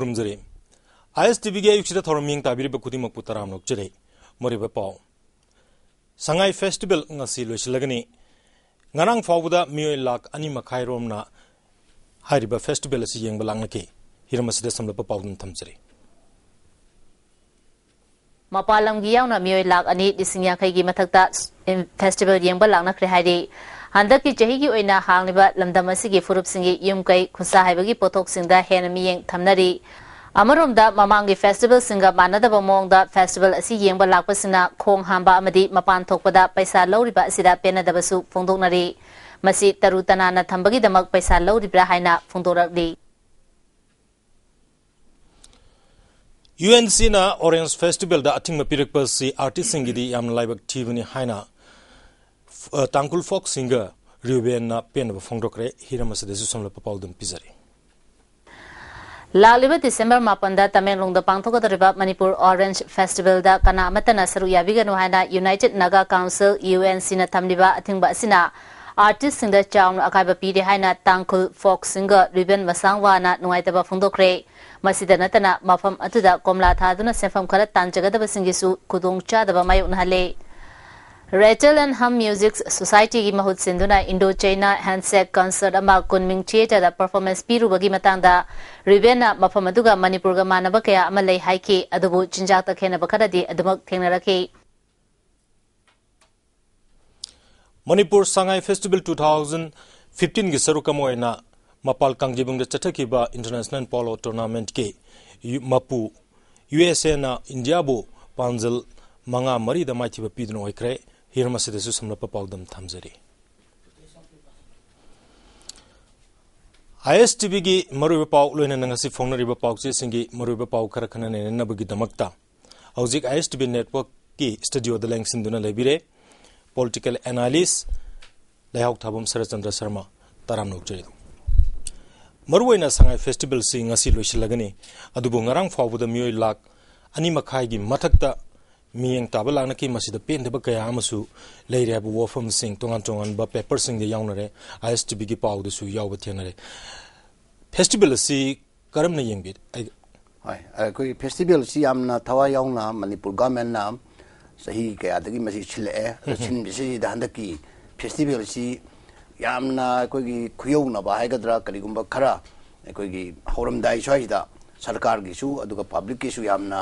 kurumzari ISTB ge yuksida thorming tabir be kudimok putaram nok chire mori be paw sangai festival ngasi loi silagani ngarang fawbuda mioi lak ani makhai romna hariba festival asi yeng balang naki hiramasi samla pa pawdun thamchire ꯃꯄꯥꯜ ꯂꯝꯒꯤ ꯌꯥꯎꯅ ꯃꯤꯑꯣꯏ ꯂꯥꯛ ꯑꯅꯤ ꯂꯤꯁꯤꯡ ꯌꯥꯡꯈꯩꯒꯤ ꯃꯊꯛꯇ festival ꯌꯦꯡꯕ ꯂꯥꯛꯅꯈ꯭ꯔꯦ ꯍꯥꯏꯔꯤ ꯍꯟꯗꯛꯀꯤ ꯆꯍꯤꯒꯤ ꯑꯣꯏꯅ ꯍꯥꯡꯂꯤꯕ ꯂꯝꯗꯝ ꯑꯁꯤꯒꯤ ꯐꯨꯔꯨꯞꯁꯤꯡꯒꯤ ꯌꯨꯝꯀꯩ ꯈꯨꯠꯁꯥ ꯍꯩꯕꯒꯤ ꯄꯣꯠꯊꯣꯛꯁꯤꯡꯗ ꯍꯦꯟꯅ ꯃꯤꯠꯌꯦꯡ ꯊꯝꯅꯔꯤ ꯑꯃꯔꯣꯝꯗ ꯃꯃꯥꯡꯒꯤ ꯐꯦꯁꯇꯤꯚꯦꯜꯁꯤꯡꯒ ꯃꯥꯟꯅꯗꯕ ꯃꯑꯣꯡꯗ ꯐꯦꯁꯇꯤꯚꯦꯜ ꯑꯁꯤ ꯌꯦꯡꯕ ꯂꯥꯛꯄꯁꯤꯡꯅ ꯈꯣꯡ ꯍꯥꯝꯕ ꯑꯃꯗꯤ ꯃꯄꯥꯟ ꯊꯣꯛꯄꯗ ꯄꯩꯁꯥ ꯂꯧꯔꯤꯕ ꯑꯁꯤꯗ ꯄꯦꯟꯅꯗꯕꯁꯨ ꯐꯣꯡꯗꯣꯛꯅꯔꯤ ꯃꯁꯤ ꯇꯔꯨ ꯇꯅꯥꯟꯅ ꯊꯝꯕꯒꯤꯗꯃꯛ ꯄꯩꯁꯥ ꯂꯧꯔꯤꯕ꯭ꯔꯥ ꯍꯥꯏꯅ ꯐꯣꯡꯗꯣꯔꯛꯂꯤ UNC na Orange Festival da athing ma pirak pa si artist sing gidi yam laibak thibani haina Tangkhul ꯐꯣꯛꯁꯤꯡꯒ ꯔꯤꯌꯨꯕꯦꯟꯅ ꯄꯦꯟꯅꯕ ꯐꯣꯡꯗꯣꯛꯈ꯭ꯔꯦ ꯍꯤꯔꯝ ꯑꯁꯤꯗꯁꯨ ꯁꯝꯂꯞꯄ ꯄꯥꯎꯗꯝ ꯄꯤꯖꯔꯤ ꯂꯥꯛꯂꯤꯕ ꯗꯤꯁꯦꯝꯕꯔ ꯃꯥꯄꯟꯗ ꯇꯃꯦꯡꯂꯣꯡꯗ ꯄꯥꯡꯊꯣꯛꯀꯗꯧꯔꯤꯕ ꯃꯅꯤꯄꯨꯔ ꯑꯣꯔꯦꯟꯖ ꯐꯦꯁꯇꯤꯚꯦꯜꯗ ꯀꯅꯥ ꯑꯃꯠꯇꯅ ꯁꯔꯨꯛ ꯌꯥꯕꯤꯒꯅꯨ ꯍꯥꯏꯅ united Naga council U N ꯁꯤꯅ ꯊꯝꯂꯤꯕ ꯑꯊꯤꯡꯕ ꯑꯁꯤꯅ ꯑꯥꯔꯇꯤꯁꯁꯤꯡꯗ ꯆꯥꯎꯅ ꯑꯀꯥꯏꯕ ꯄꯤꯔꯦ ꯍꯥꯏꯅ ꯇꯥꯡꯈꯨꯜ ꯐꯣꯛꯁꯤꯡꯒ ꯔꯤꯕꯟ ꯃꯁꯥꯡꯋꯥꯅ ꯅꯨꯡꯉꯥꯏꯇꯕ ꯐꯣꯡꯗꯣꯛꯈ꯭ꯔꯦ ꯃꯁꯤꯗ ꯅꯠꯇꯅ ꯃꯐꯝ ꯑꯗꯨꯗ ꯀꯣꯝꯂꯥ ꯊꯥꯗꯨꯅ ꯁꯦꯟꯐꯝ ꯈꯔ ꯇꯥꯟꯖꯒꯗꯕꯁꯤꯡꯒꯤꯁꯨ ꯈꯨꯗꯣꯡꯆꯥꯗꯕ ꯃꯥꯌꯣꯛꯅꯍꯜꯂꯦ ꯔꯦꯇꯜ ꯑꯦꯟ ꯍꯝ ꯃ꯭ꯌꯨꯖꯤꯛ ꯁꯣꯁꯥꯏꯇꯤꯒꯤ ꯃꯍꯨꯠ ꯁꯤꯟꯗꯨꯅ ꯏꯟꯗꯣ ꯆꯩꯅꯥ ꯍꯦꯟꯁꯦꯛ ꯀꯟꯁꯔꯠ ꯑꯃ ꯀꯨꯟꯃꯤꯡ ꯊꯤꯌꯦꯇꯔꯗ ꯄꯔꯐꯣꯔꯃꯦꯟꯁ ꯄꯤꯔꯨꯕꯒꯤ ꯃꯇꯥꯡꯗ ꯔꯤꯕꯦꯟꯅ ꯃꯐꯝ ꯑꯗꯨꯒ ꯃꯅꯤꯄꯨꯔꯒ ꯃꯥꯟꯅꯕ ꯀꯌꯥ ꯑꯃ ꯂꯩ ꯍꯥꯏꯈꯤ ꯑꯗꯨꯕꯨ ꯆꯤꯟꯖꯥꯛꯇ ꯈꯦꯠꯅꯕ ꯈꯔꯗꯤ ꯑꯗꯨꯃꯛ ꯊꯦꯡꯅꯔꯛꯈꯤ ꯃꯅꯤꯄꯨꯔ ꯁꯉꯥꯏ ꯐꯦꯁꯇꯤꯚꯦꯜ ꯇꯨ ꯊꯥꯎꯖꯟ ꯐꯤꯐꯇꯤꯟꯒꯤ ꯁꯔꯨꯛ ꯑꯃ ꯑꯣꯏꯅ ꯃꯄꯥꯜ ꯀꯥꯡꯖꯩꯕꯨꯡꯗ ꯆꯠꯊꯈꯤꯕ ꯏꯟꯇꯔꯅꯦꯁꯅꯦꯜ ꯄꯣꯂꯣ ꯇꯣꯔꯅꯥꯃꯦꯟꯠꯀꯤ ꯃꯄꯨ ꯌꯨ ꯑꯦꯁ ꯑꯦꯅ ꯏꯟꯗꯤꯌꯥꯕꯨ ꯄꯥꯟꯖꯜ ꯃꯉꯥ ꯃꯔꯤꯗ ꯃꯥꯏꯊꯤꯕ ꯄꯤꯗꯨꯅ ꯑꯣꯏꯈ꯭ꯔꯦ Hiram ꯑꯁꯤꯗꯁꯨ ꯁꯝꯂꯞꯄ ꯄꯥꯎꯗꯝ ꯊꯝꯖꯔꯤ ꯑꯥꯏ ꯑꯦꯁ ꯇꯤꯚꯤꯒꯤ ꯃꯔꯨꯑꯣꯏꯕ ꯄꯥꯎ ꯂꯣꯏꯅꯅ ꯉꯁꯤ ꯐꯣꯡꯅꯔꯤꯕ ꯄꯥꯎꯆꯦꯁꯤꯡꯒꯤ ꯃꯔꯨꯑꯣꯏꯕ ꯄꯥꯎ ꯈꯔ ꯈꯟꯅ ꯅꯩꯅꯅꯕꯒꯤꯗꯃꯛꯇ ꯍꯧꯖꯤꯛ ꯑꯥꯏ ꯑꯦꯁ ꯇꯤꯚꯤ ꯅꯦꯠꯋꯥꯔꯛꯀꯤ ꯁ꯭ꯇꯨꯗꯤꯑꯣꯗ ꯂꯦꯡꯁꯤꯟꯗꯨꯅ ꯂꯩꯕꯤꯔꯦ ꯄꯣꯂꯤꯇꯤꯀꯦꯜ ꯑꯦꯅꯥꯂꯤꯁ ꯂꯩꯍꯥꯎ ꯊꯥꯕꯝ ꯁꯔꯆꯟꯗ꯭ꯔ ꯁꯔꯃ ꯇꯔꯥꯝꯅ ꯎꯛꯆꯔꯤꯗꯨ ꯃꯔꯨꯑꯣꯏꯅ ꯁꯉꯥꯏ ꯐꯦꯁꯇꯤꯚꯦꯜꯁꯤ ꯉꯁꯤ ꯂꯣꯏꯁꯤꯜꯂꯒꯅꯤ ꯑꯗꯨꯕꯨ ꯉꯔꯥꯡ ꯐꯥꯎꯕꯗ ꯃꯤꯑꯣꯏ ꯂꯥꯈ ꯑꯅꯤ ꯃꯈꯥꯏꯒꯤ ꯃꯊꯛꯇ ꯃꯤꯠꯌꯦꯡ ꯇꯥꯕ ꯂꯥꯛꯅꯈꯤ ꯃꯁꯤꯗ ꯄꯦꯟꯗꯕ ꯀꯌꯥ ꯑꯃꯁꯨ ꯂꯩꯔꯦ ꯍꯥꯏꯕ ꯋꯥꯐꯝꯁꯤꯡ ꯇꯣꯉꯥꯟ ꯇꯣꯉꯥꯟꯕ ꯄꯦꯄꯔꯁꯤꯡꯗ ꯌꯥꯎꯅꯔꯦ ꯑꯥꯏ ꯑꯦꯁ ꯇꯤ ꯚꯤꯒꯤ ꯄꯥꯎꯗꯁꯨ ꯌꯥꯎꯕ ꯊꯦꯡꯅꯔꯦ ꯐꯦꯁꯇꯤꯚꯦꯜ ꯑꯁꯤ ꯀꯔꯝꯅ ꯌꯦꯡꯕꯤ ꯍꯣꯏ ꯑꯩꯈꯣꯏꯒꯤ ꯐꯦꯁꯇꯤꯚꯦꯜ ꯑꯁꯤ ꯌꯥꯝꯅ ꯊꯋꯥꯏ ꯌꯥꯎꯅ ꯃꯅꯤꯄꯨꯔ ꯒꯚꯔꯟꯃꯦꯟꯅ ꯆꯍꯤ ꯀꯌꯥꯗꯒꯤ ꯃꯁꯤ ꯁꯤꯜꯂꯛꯑꯦ ꯑꯗꯣ ꯁꯤꯟꯕꯁꯤꯗ ꯍꯟꯗꯛꯀꯤ ꯐꯦꯁꯇꯤꯚꯦꯜ ꯑꯁꯤ ꯌꯥꯝꯅ ꯑꯩꯈꯣꯏꯒꯤ ꯈꯨꯌꯧꯅꯕ ꯍꯥꯏꯒꯗ꯭ꯔꯥ ꯀꯔꯤꯒꯨꯝꯕ ꯈꯔ ꯑꯩꯈꯣꯏꯒꯤ ꯍꯧꯔꯝꯗꯥꯏ ꯁ꯭ꯋꯥꯏꯁꯤꯗ ꯁꯔꯀꯥꯔꯒꯤꯁꯨ ꯑꯗꯨꯒ ꯄꯕ꯭ꯂꯤꯛꯀꯤꯁꯨ ꯌꯥꯝꯅ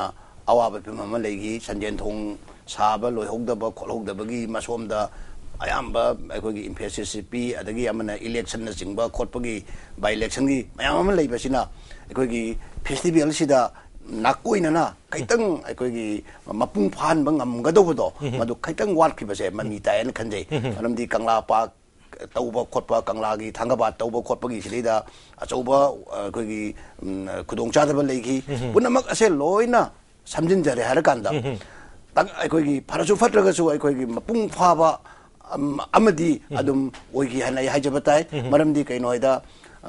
အဝါပဲပြမမလေးကြီးစံကျန်ထုံစာဘလိုဟုတ်တဲ့ဘခလုတ်တဲ့ဘကြီးမဆုံးတဲ့အယံဘအခုကြီး IMPCCP အတကြီးအမနာ election နဲ့စင်ဘခတ်ပကြီး by election ကြီးမယမမလေးပဲရှိနာအခုကြီး festival ရှိတာနာကိုင်းနာခိုင်တန်းအခုကြီးမပုန်ဖန်ဘငမ်ငါတို့ဘတော့မတို့ခိုင်တန်းဝတ်ခိပါစေမမီတိုင်ခန်းစေအလုံးဒီကံလာပါတောဘခတ်ပကံလာကြီးသံဃာပါတောဘခတ်ပကြီးရှိလေတာအစောဘအခုကြီးခုဒုံချတဲ့ဘလေးကြီးဘုနမကအစဲလို့နာ 삼진자리 하러 간다. 딱 거기 파라소파 들어가서 거기 뿡파바 아마디 아좀 오기 하나 하자봤다. 마람디 그이노이다.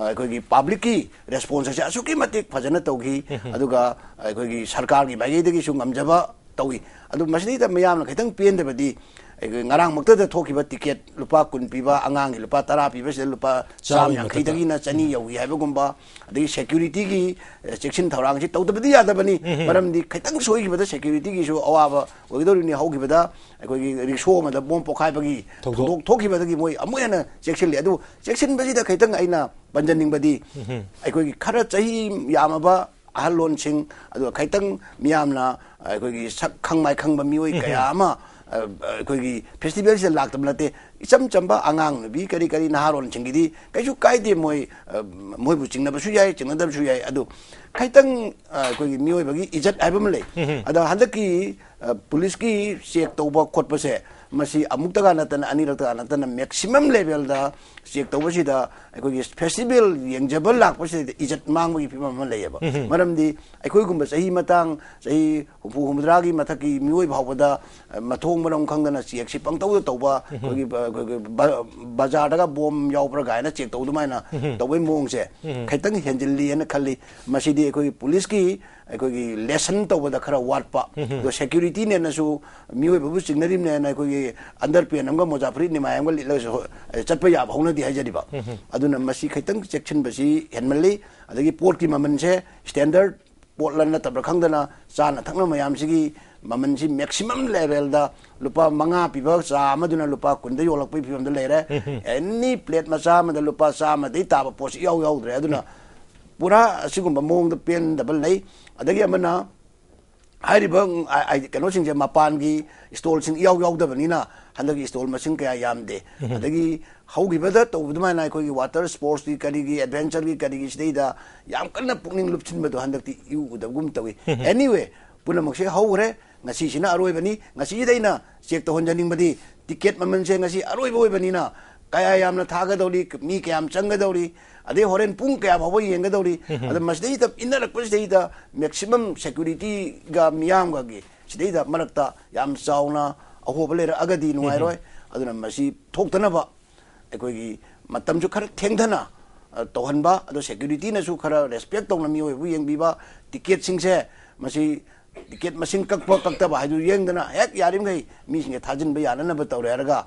ꯑꯩꯈꯣꯏꯒꯤ ꯄꯥꯕ꯭ꯂꯤꯛꯀꯤ ꯔꯦꯁꯄꯣꯟꯁ ꯑꯁꯤ ꯑꯁꯨꯛꯀꯤ ꯃꯇꯤꯛ ꯐꯖꯅ ꯇꯧꯈꯤ ꯑꯗꯨꯒ ꯑꯩꯈꯣꯏꯒꯤ ꯁꯔꯀꯥꯔꯒꯤ ꯃꯥꯏꯀꯩꯗꯒꯤꯁꯨ ꯉꯝꯖꯕ ꯇꯧꯏ ꯑꯗꯨ ꯃꯁꯤꯗꯩꯗ ꯃꯌꯥꯝꯅ ꯈꯤꯇꯪ ꯄꯦꯟꯗꯕꯗꯤ ega ngarang makta da thoki ba ticket lupa kun piba angang lupa tara piba se lupa sam ya khida gi na chani hmm. ya wi haibo gumba de security gi eh, section thorang chi tawda bidi ya da bani param hmm, hmm. di khaitang soi gi ba security gi so awa ba wi do ni hau gi ba da eh, ko gi ri sho ma da bom pokai ba gi thok thoki ba da gi moi amoi na section le adu section ba ji da khaitang aina banjan ning ba di ai eh, ko gi khara chai ya ma ba ahal lon ching adu khaitang miam na ai ko gi sak khang mai khang ba miwi ka ya ma कोई festival से लागत मिलते चम चमबा आंगांग ने भी करी करी नहारोन चंगी दी कैसु कायदे मोय मोय बुचिंग न बसु जाय चिंग न दम छु जाय अदु खैतन कोई ꯃꯁꯤ ꯑꯃꯨꯛꯇꯒ ꯅꯠꯇꯅ ꯑꯅꯤꯔꯛꯇꯒ ꯅꯠꯇꯅ ꯃꯦꯛꯁꯤꯃꯝ ꯂꯦꯚꯦꯜꯗ ꯆꯦꯛ ꯇꯧꯕꯁꯤꯗ ꯑꯩꯈꯣꯏꯒꯤ ꯐꯦꯁꯇꯤꯚꯦꯜ ꯌꯦꯡꯖꯕ ꯂꯥꯛꯄꯁꯤꯗ ꯏꯖꯠ ꯃꯥꯡꯕꯒꯤ ꯐꯤꯕꯝ ꯑꯃ ꯂꯩꯌꯦꯕ ꯃꯔꯝꯗꯤ ꯑꯩꯈꯣꯏꯒꯨꯝꯕ ꯆꯍꯤ ꯃꯇꯥꯡ ꯆꯍꯤ ꯍꯨꯝꯐꯨ ꯍꯨꯝꯐꯨꯇꯔꯥꯒꯤ ꯃꯊꯛꯀꯤ ꯃꯤꯑꯣꯏ ꯐꯥꯎꯕꯗ ꯃꯊꯣꯡ ꯃꯔꯝ ꯈꯪꯗꯅ ꯆꯦꯛꯁꯤ ꯄꯪꯇꯧꯗ ꯇꯧꯕ ꯑꯩꯈꯣꯏꯒꯤ ꯕꯖꯥꯔꯗꯒ ꯕꯣꯝ ꯌꯥꯎꯕ꯭ꯔꯥ ꯀꯥꯏꯅ ꯆꯦꯛ ꯇꯧ ꯑꯗꯨꯃꯥꯏꯅ ꯇꯧꯕꯒꯤ ꯃꯑꯣꯡꯁꯦ ꯈꯤꯇꯪ ꯍꯦꯟꯖꯤꯜꯂꯤ ꯍꯥꯏꯅ ꯈꯜꯂꯤ ꯃꯁꯤꯗꯤ ꯑꯩꯈꯣꯏꯒꯤ ꯄꯨꯂꯤꯁꯀꯤ ꯑꯩꯈꯣꯏꯒꯤ ꯂꯦꯁꯟ ꯇꯧꯕꯗ ꯈꯔ ꯋꯥꯠꯄ ꯑꯗꯣ ꯁꯦꯀ꯭ꯌꯨꯔꯤꯇꯤꯅꯦꯅꯁꯨ ꯃꯤꯑꯣꯏꯕꯕꯨ ꯆꯤꯡꯅꯔꯤꯕꯅꯦꯅ ꯑꯩꯈꯣꯏꯒꯤ ꯑꯟꯗꯔꯄꯦꯟ ꯑꯃꯒ ꯃꯣꯖꯥ ꯐꯨꯔꯤꯠ ꯅꯤꯃꯥꯏ ꯑꯃꯒ ꯂꯤꯠꯂꯒꯁꯨ ꯆꯠꯄ ꯌꯥꯕ ꯍꯧꯅꯗꯦ ꯍꯥꯏꯖꯔꯤꯕ ꯑꯗꯨꯅ ꯃꯁꯤ ꯈꯤꯇꯪ ꯆꯦꯛꯁꯤꯟꯕꯁꯤ ꯍꯦꯟꯃꯜꯂꯤ ꯑꯗꯒꯤ ꯄꯣꯠꯀꯤ ꯃꯃꯜꯁꯦ ꯁ꯭ꯇꯦꯟꯗꯔꯠ ꯄꯣꯠꯂ ꯅꯠꯇꯕ꯭ꯔꯥ ꯈꯪꯗꯅ ꯆꯥꯅ ꯊꯛꯅꯕ ꯃꯌꯥꯝꯁꯤꯒꯤ ꯃꯃꯜꯁꯤ ꯃꯦꯛꯁꯤꯃꯝ ꯂꯦꯚꯦꯜꯗ ꯂꯨꯄꯥ ꯃꯉꯥ ꯄꯤꯕ ꯆꯥ ꯑꯃꯗꯨꯅ lupa ꯀꯨꯟꯗ ꯌꯣꯜꯂꯛꯄꯒꯤ ꯐꯤꯕꯝꯗ ꯂꯩꯔꯦ ꯑꯦꯅꯤ ꯄ꯭ꯂꯦꯠ ꯃꯆꯥ ꯑꯃꯗ ꯂꯨꯄꯥ ꯆꯥꯝꯃꯗꯩ ꯇꯥꯕ ꯄꯣꯠꯁꯤ ꯏꯌꯥꯎ ꯌꯥꯎꯗ꯭ꯔꯦ ꯑꯗꯨꯅ ꯄꯨꯔꯥ ꯑꯁꯤꯒꯨꯝꯕ ꯃꯑꯣꯡꯗ ꯄꯦꯟꯗꯕ ꯂꯩ ꯑꯗꯒꯤ ꯑꯃꯅ ꯍꯥꯏꯔꯤꯕ ꯀꯩꯅꯣꯁꯤꯡꯁꯦ ꯃꯄꯥꯟꯒꯤ ꯏꯁꯇꯣꯜꯁꯤꯡ ꯏꯌꯥꯎ ꯌꯥꯎꯗꯕꯅꯤꯅ ꯍꯟꯗꯛꯀꯤ ꯏꯁꯇꯣꯜ ꯃꯁꯤꯡ ꯀꯌꯥ ꯌꯥꯝꯗꯦ ꯑꯗꯒꯤ ꯍꯧꯈꯤꯕꯗ ꯇꯧꯕ ꯑꯗꯨꯃꯥꯏꯅ ꯑꯩꯈꯣꯏꯒꯤ ꯋꯥꯇꯔ ꯁ꯭ꯄꯣꯔꯠꯁꯀꯤ ꯀꯔꯤꯒꯤ ꯑꯦꯗꯚꯦꯟꯆꯔꯒꯤ ꯀꯔꯤꯒꯤ ꯁꯤꯗꯩꯗ ꯌꯥꯝ ꯀꯟꯅ ꯄꯨꯛꯅꯤꯡ ꯂꯨꯞꯁꯤꯟꯕꯗꯣ ꯍꯟꯗꯛꯇꯤ ꯏꯎ ꯎꯗꯕꯒꯨꯝ ꯇꯧꯏ ꯑꯦꯅꯤꯋꯦ ꯄꯨꯝꯅꯃꯛꯁꯦ ꯍꯧꯈ꯭ꯦ ꯉꯁꯤꯁꯤꯅ ꯑꯔꯣꯏꯕꯅꯤ ꯉꯁꯤꯁꯤꯗ ꯑꯩꯅ ꯆꯦꯛ ꯇꯧꯍꯟꯖꯅꯤꯡꯕꯗꯤ ꯇꯤꯀꯦꯠ ꯃꯃꯜꯁꯦ ꯉꯁꯤ ꯑꯔꯣꯏꯕ ꯑꯣꯏꯕꯅꯤꯅ ꯀꯌꯥ ꯌꯥꯝꯅ ꯊꯥꯒꯗꯧꯔꯤ ꯃꯤ ꯀꯌꯥꯝ ꯆꯪꯒꯗꯧꯔꯤ अदे होरेन पुंग क्या भाव येंगदौरी अद मसद इनरपद मैक्सीम सेक्यूरीटी गा मियाम गे सिद मरक्ता याम चावना अहोब लेरगदी नुआरोय अदुना मसी थोक्तनबा ꯑꯩꯈꯣꯏꯒꯤ ꯃꯇꯝꯁꯨ ꯈꯔ ꯊꯦꯡꯊꯅ ꯇꯧꯍꯟꯕ ꯑꯗꯣ ꯁꯦꯀ꯭ꯌꯨꯔꯤꯇꯤꯅꯁꯨ ꯈꯔ ꯔꯦꯁꯄꯦꯛ ꯇꯧꯅ ꯃꯤꯑꯣꯏꯕꯨ ꯌꯦꯡꯕꯤꯕ ꯇꯤꯀꯦꯠꯁꯤꯡꯁꯦ ꯃꯁꯤ ꯇꯤꯀꯦꯠ ꯃꯁꯤꯡ ꯀꯛꯄ ꯀꯛꯇꯕ ꯍꯥꯏꯗꯨ ꯌꯦꯡꯗꯅ ꯍꯦꯛ ꯌꯥꯔꯤꯃꯈꯩ ꯃꯤꯁꯤꯡꯁꯦ ꯊꯥꯖꯤꯟꯕ ꯌꯥꯅꯅꯕ ꯇꯧꯔꯦ ꯍꯥꯏꯔꯒ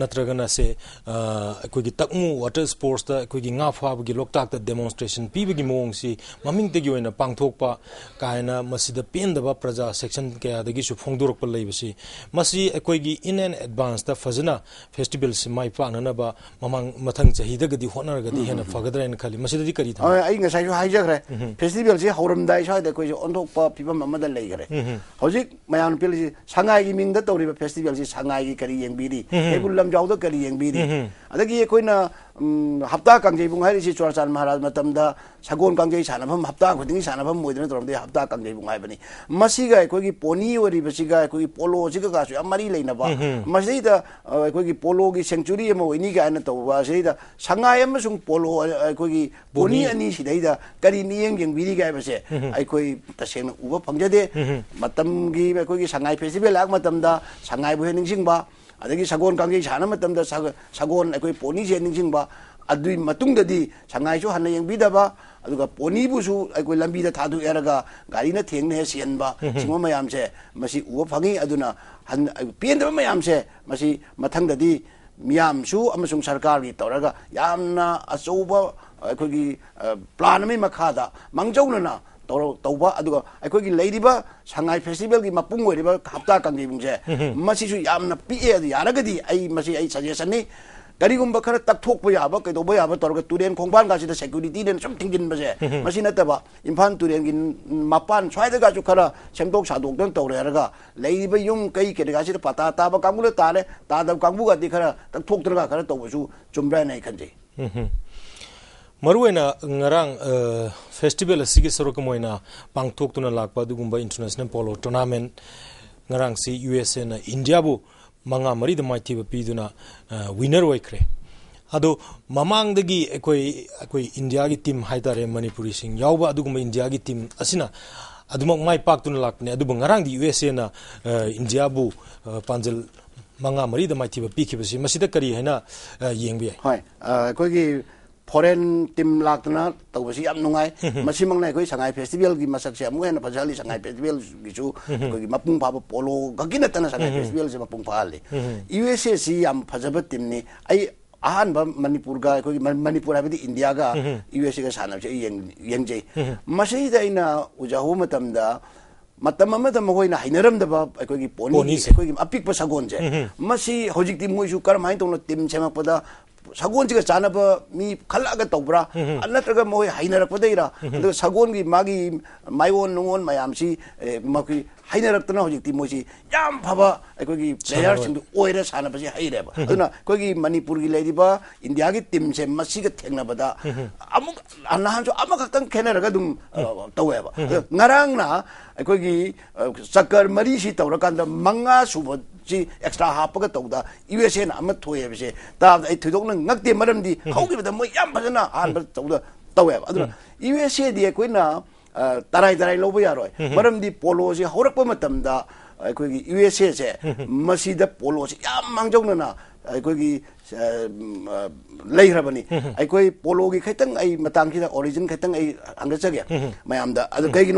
नत्रगना से अखोगी तकमु वाटर स्पोर्ट्स ता अखोगी nga phab gi loktak ta demonstration pi bi mong si maming te gi oina pangthok pa kaina masida pen da ba praja section ke ya da gi su phongdur pa lei bisi masi akoi gi in an advance ta fazna festival si mai pa na ba mamang mathang chahi da gi honor ga di hena fagadra en khali masida di kari tha ai nga sai ju hai ja khre festival si hauram dai sai da koi on thok pa pibam ma da lei khre hojik mayan pil si sangai gi min da tori festival si sangai gi kari yeng bi di ebul lam ꯂꯝꯖꯥꯎꯗ ꯀꯔꯤ ꯌꯦꯡꯕꯤꯔꯤ ꯑꯗꯒꯤ ꯑꯩꯈꯣꯏꯅ ꯍꯞꯇꯥ ꯀꯥꯡꯖꯩꯕꯨꯡ ꯍꯥꯏꯔꯤꯁꯤ ꯆꯨꯔꯆꯥꯟ ꯃꯍꯥꯔꯥꯖ ꯃꯇꯝꯗ ꯁꯒꯣꯜ ꯀꯥꯡꯖꯩ ꯁꯥꯟꯅꯐꯝ ꯍꯞꯇꯥ ꯈꯨꯗꯤꯡꯒꯤ ꯁꯥꯟꯅꯐꯝ ꯑꯣꯏꯗꯨꯅ ꯇꯧꯔꯝꯗꯦ ꯍꯞꯇꯥ ꯀꯥꯡꯖꯩꯕꯨꯡ ꯍꯥꯏꯕꯅꯤ ꯃꯁꯤꯒ ꯑꯩꯈꯣꯏꯒꯤ ꯄꯣꯅꯤ ꯑꯣꯏꯔꯤꯕꯁꯤꯒ ꯑꯩꯈꯣꯏꯒꯤ ꯄꯣꯂꯣꯁꯤꯒꯁꯨ ꯌꯥꯝ ꯃꯔꯤ ꯂꯩꯅꯕ ꯃꯁꯤꯗ ꯑꯩꯈꯣꯏꯒꯤ ꯄꯣꯂꯣꯒꯤ ꯁꯦꯡꯆꯨꯔꯤ ꯑꯃ ꯑꯣꯏꯅꯤ ꯀꯥꯏꯅ ꯇꯧꯕ ꯑꯁꯤꯗ ꯁꯉꯥꯏ ꯑꯃꯁꯨꯡ ꯄꯣꯂꯣ ꯑꯩꯈꯣꯏꯒꯤ ꯄꯣꯅꯤ ꯑꯅꯤꯁꯤꯗꯩꯗ ꯀꯔꯤ ꯃꯤꯠꯌꯦꯡ ꯌꯦꯡꯕꯤꯔꯤꯒꯦ ꯍꯥꯏꯕꯁꯦ ꯑꯩꯈꯣꯏ ꯇꯁꯦꯡꯅ ꯎꯕ ꯐꯪꯖꯗꯦ ꯃꯇꯝꯒꯤ ꯑꯩꯈꯣꯏꯒꯤ ꯁꯉꯥꯏ ꯐꯦꯁꯇꯤꯚꯦꯜ ꯂꯥꯛ ꯃꯇꯝꯗ ꯁꯉꯥꯏꯕꯨ ꯍꯦꯛ ꯅꯤꯡꯁꯤꯡꯕ ꯑꯗꯒꯤ ꯁꯒꯣꯜ ꯀꯥꯡꯖꯩ ꯁꯥꯟꯅ ꯃꯇꯝꯗ ꯁꯒꯣꯜ ꯑꯩꯈꯣꯏ ꯄꯣꯅꯤꯁꯦ ꯅꯤꯡꯁꯤꯡꯕ ꯑꯗꯨꯒꯤ ꯃꯇꯨꯡꯗꯗꯤ ꯁꯉꯥꯏꯁꯨ ꯍꯟꯅ ꯌꯦꯡꯕꯤꯗꯕ ꯑꯗꯨꯒ ꯄꯣꯅꯤꯕꯨꯁꯨ ꯑꯩꯈꯣই ꯂꯝꯕꯤꯗ ꯊꯥꯗꯣꯛꯑꯦꯔꯒ ꯒꯥꯔꯤꯅ ꯊꯦꯡꯅ ꯍꯦꯛ ꯆꯦꯟꯕ ꯁꯤꯒꯨꯝꯕ ꯃꯌꯥꯝꯁꯦ ꯃꯁꯤ ꯎꯕ ꯐꯪꯉꯤ ꯑꯗꯨꯅ ꯄꯦꯟꯗꯕ ꯃꯌꯥꯝꯁꯦ ꯃꯁꯤ ꯃꯊꯪꯗꯗꯤ ꯃꯤꯌꯥꯝꯁꯨ ꯑꯃꯁꯨꯡ ꯁꯔꯀꯥꯔꯒꯤ ꯇꯧꯔꯒ ꯌꯥꯝꯅ ꯑꯆꯧꯕ ꯑꯩꯈꯣꯏꯒꯤ ꯄ꯭ꯂꯥꯟ ꯑꯃꯒꯤ ꯃꯈꯥꯗ ꯃꯥꯡꯖꯧꯅꯅ ꯇꯧꯕ ꯑꯗꯨꯒ ꯑꯩꯈꯣꯏꯒꯤ ꯂꯩꯔꯤꯕ ꯁꯉꯥꯏ ꯐꯦꯁꯇꯤꯚꯦꯜꯒꯤ ꯃꯄꯨꯡ ꯑꯣꯏꯔꯤꯕ ꯍꯞꯇꯥ ꯀꯥꯡꯖꯩꯕꯨꯡꯁꯦ ꯃꯁꯤꯁꯨ ꯌꯥꯝꯅ ꯄꯤꯛꯑꯦ ꯑꯗꯨ ꯌꯥꯔꯒꯗꯤ ꯑꯩ ꯃꯁꯤ ꯑꯩ ꯁꯖꯦꯁꯟꯅꯤ ꯀꯔꯤꯒꯨꯝꯕ ꯈꯔ ꯇꯛꯊꯣꯛꯄ ꯌꯥꯕ ꯀꯩꯗꯧꯕ ꯌꯥꯕ ꯇꯧꯔꯒ ꯇꯨꯔꯦꯟ ꯈꯣꯡꯕꯥꯟꯒꯥꯁꯤꯗ ꯁꯦꯀ꯭ꯌꯨꯔꯤꯇꯤꯅ ꯁꯨꯝ ꯊꯤꯡꯖꯤꯟꯕꯁꯦ ꯃꯁꯤ ꯅꯠꯇꯕ ꯏꯝꯐꯥꯜ ꯇꯨꯔꯦꯟꯒꯤ ꯃꯄꯥꯟ ꯁ꯭ꯋꯥꯏꯗꯒꯁꯨ ꯈꯔ ꯁꯦꯝꯗꯣꯛ ꯁꯥꯗꯣꯛꯇꯅ ꯇꯧꯔꯦ ꯍꯥꯏꯔꯒ ꯂꯩꯔꯤꯕ ꯌꯨꯝ ꯀꯩ ꯀꯩꯀꯥꯁꯤꯗ ꯄꯇꯥ ꯇꯥꯕ ꯀꯥꯡꯕꯨꯅ ꯇꯥꯔꯦ ꯇꯥꯗꯕ ꯀꯥꯡꯕꯨꯒꯗꯤ ꯈꯔ ꯇꯛꯊꯣꯛꯇ꯭ꯔꯒ ꯈꯔ ꯇꯧꯕꯁꯨ ꯆꯨꯝꯕ꯭ꯔꯥ ꯍꯥꯏꯅ ꯑꯩ ꯈꯟꯖꯩ marwe na ngarang eh, festival asi ki sarok moi na pang thok tu na lak pa du gumba international polo tournament ngarang si usa na india bu manga mari de mai tiba pi du na eh, winner wai kre ado mamang de gi koi koi india gi team haidare manipuri sing yau ba du gumba india gi team asina aduma mai pak ngarang di usa na eh, india bu panjal mai tiba hai foreign team ꯂꯥꯛꯇꯅ ꯇꯧꯕꯁꯤ ꯌꯥꯝ ꯅꯨꯡꯉꯥꯏ ꯃꯁꯤꯃꯛꯅ ꯑꯩꯈꯣꯏ ꯁꯉꯥꯏ ꯐꯦꯁꯇꯤꯚꯦꯜꯒꯤ ꯃꯁꯛꯁꯦ ꯑꯃꯨꯛ ꯍꯦꯟꯅ ꯐꯖꯍꯜꯂꯤ ꯁꯉꯥꯏ ꯐꯦꯁꯇꯤꯚꯦꯜꯒꯤꯁꯨ ꯑꯩꯈꯣꯏꯒꯤ ꯃꯄꯨꯡ ꯐꯥꯕ ꯄꯣꯂꯣ ꯈꯛꯀꯤ ꯅꯠꯇꯅ ꯁꯉꯥꯏ ꯐꯦꯁꯇꯤꯚꯦꯜꯁꯦ ꯃꯄꯨꯡ ꯐꯥꯍꯜꯂꯤ ꯌꯨ ꯑꯦꯁ ꯑꯦꯁꯤ ꯌꯥꯝ फजब टीमनी अहब मनपुर मनपुर है इंडिया यू एस एग सानबसे उजाह ꯃꯇꯝ ꯑꯃꯗ ꯃꯈꯣꯏꯅ ꯍꯩꯅꯔꯝꯗꯕ ꯑꯩꯈꯣꯏꯒꯤ ꯄꯣꯅꯤꯁꯦ ꯑꯩꯈꯣꯏꯒꯤ ꯑꯄꯤꯛꯄ ꯁꯒꯣꯜꯁꯦ ꯃꯁꯤ ꯍꯧꯖꯤꯛꯇꯤ ꯃꯣꯏꯁꯨ ꯀꯔꯝꯍꯥꯏꯅ ꯇꯧꯅ ꯇꯤꯝ ꯁꯦꯝꯃꯛꯄꯗ 사고원지가 자나바 미갈라가 똑브라 안나트가 뭐 하이나라 보대이라 근데 사고원기 마기 마이원 농원 마얌시 마기 뭐 하이나라 뜨나 호직디 뭐지 얌 봐봐 거기 제야신도 오해를 사나 바지 하이래 봐 그러나 거기 마니푸르기 레디바 인디아기 팀세 마시가 택나보다 아무 안나 한조 아마 각간 캐나라가 좀더와야봐 어, 그 나랑나 거기 어, 그 사커 머리시 떠오라 간다 망가 수보 지 엑스트라 하프가 떠다 이외시에는 아마 토해비시 다 되도록은 낙대 말음디 하고기보다 뭐얌 빠져나 안 빠져다 떠와 아들 이외시에 뒤에 거기나 따라이 따라이 로브 야로 말음디 폴로시 허락범 맞담다 거기 이외시에 마시다 폴로시 얌 망정나 거기 लेबनी पोलो की खतंग मतांग ओरिजिन खतंग अंगचगे मैम अगर कई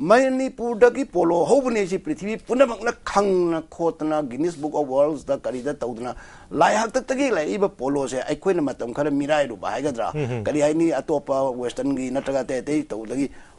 ꯃꯅꯤꯄꯨꯔꯗꯒꯤ ꯄꯣꯂꯣ ꯍꯧꯕꯅꯦꯁꯤ ꯄ꯭ꯔꯤꯊꯤꯕꯤ ꯄꯨꯝꯅꯃꯛꯅ ꯈꯪꯅ ꯈꯣꯠꯇꯅ ꯒꯤꯅꯤꯁ ꯕꯨꯛ ꯑꯣꯐ ꯋꯥꯔꯜꯁꯇ ꯀꯔꯤꯗ ꯇꯧꯗꯅ ꯂꯥꯏ ꯍꯥꯛꯇꯛꯇꯒꯤ ꯂꯩꯔꯤꯕ ꯄꯣꯂꯣꯁꯦ ꯑꯩꯈꯣꯏꯅ ꯃꯇꯝ ꯈꯔ ꯃꯤꯔꯥꯏꯔꯨꯕ ꯍꯥꯏꯒꯗ꯭ꯔꯥ ꯀꯔꯤ ꯍꯥꯏꯅꯤ ꯑꯇꯣꯞꯄ ꯋꯦꯁꯇꯔꯟꯒꯤ ꯅꯠꯇ꯭ꯔꯒ ꯑꯇꯩ ꯑꯇꯩ ꯇꯧꯕꯗꯒꯤ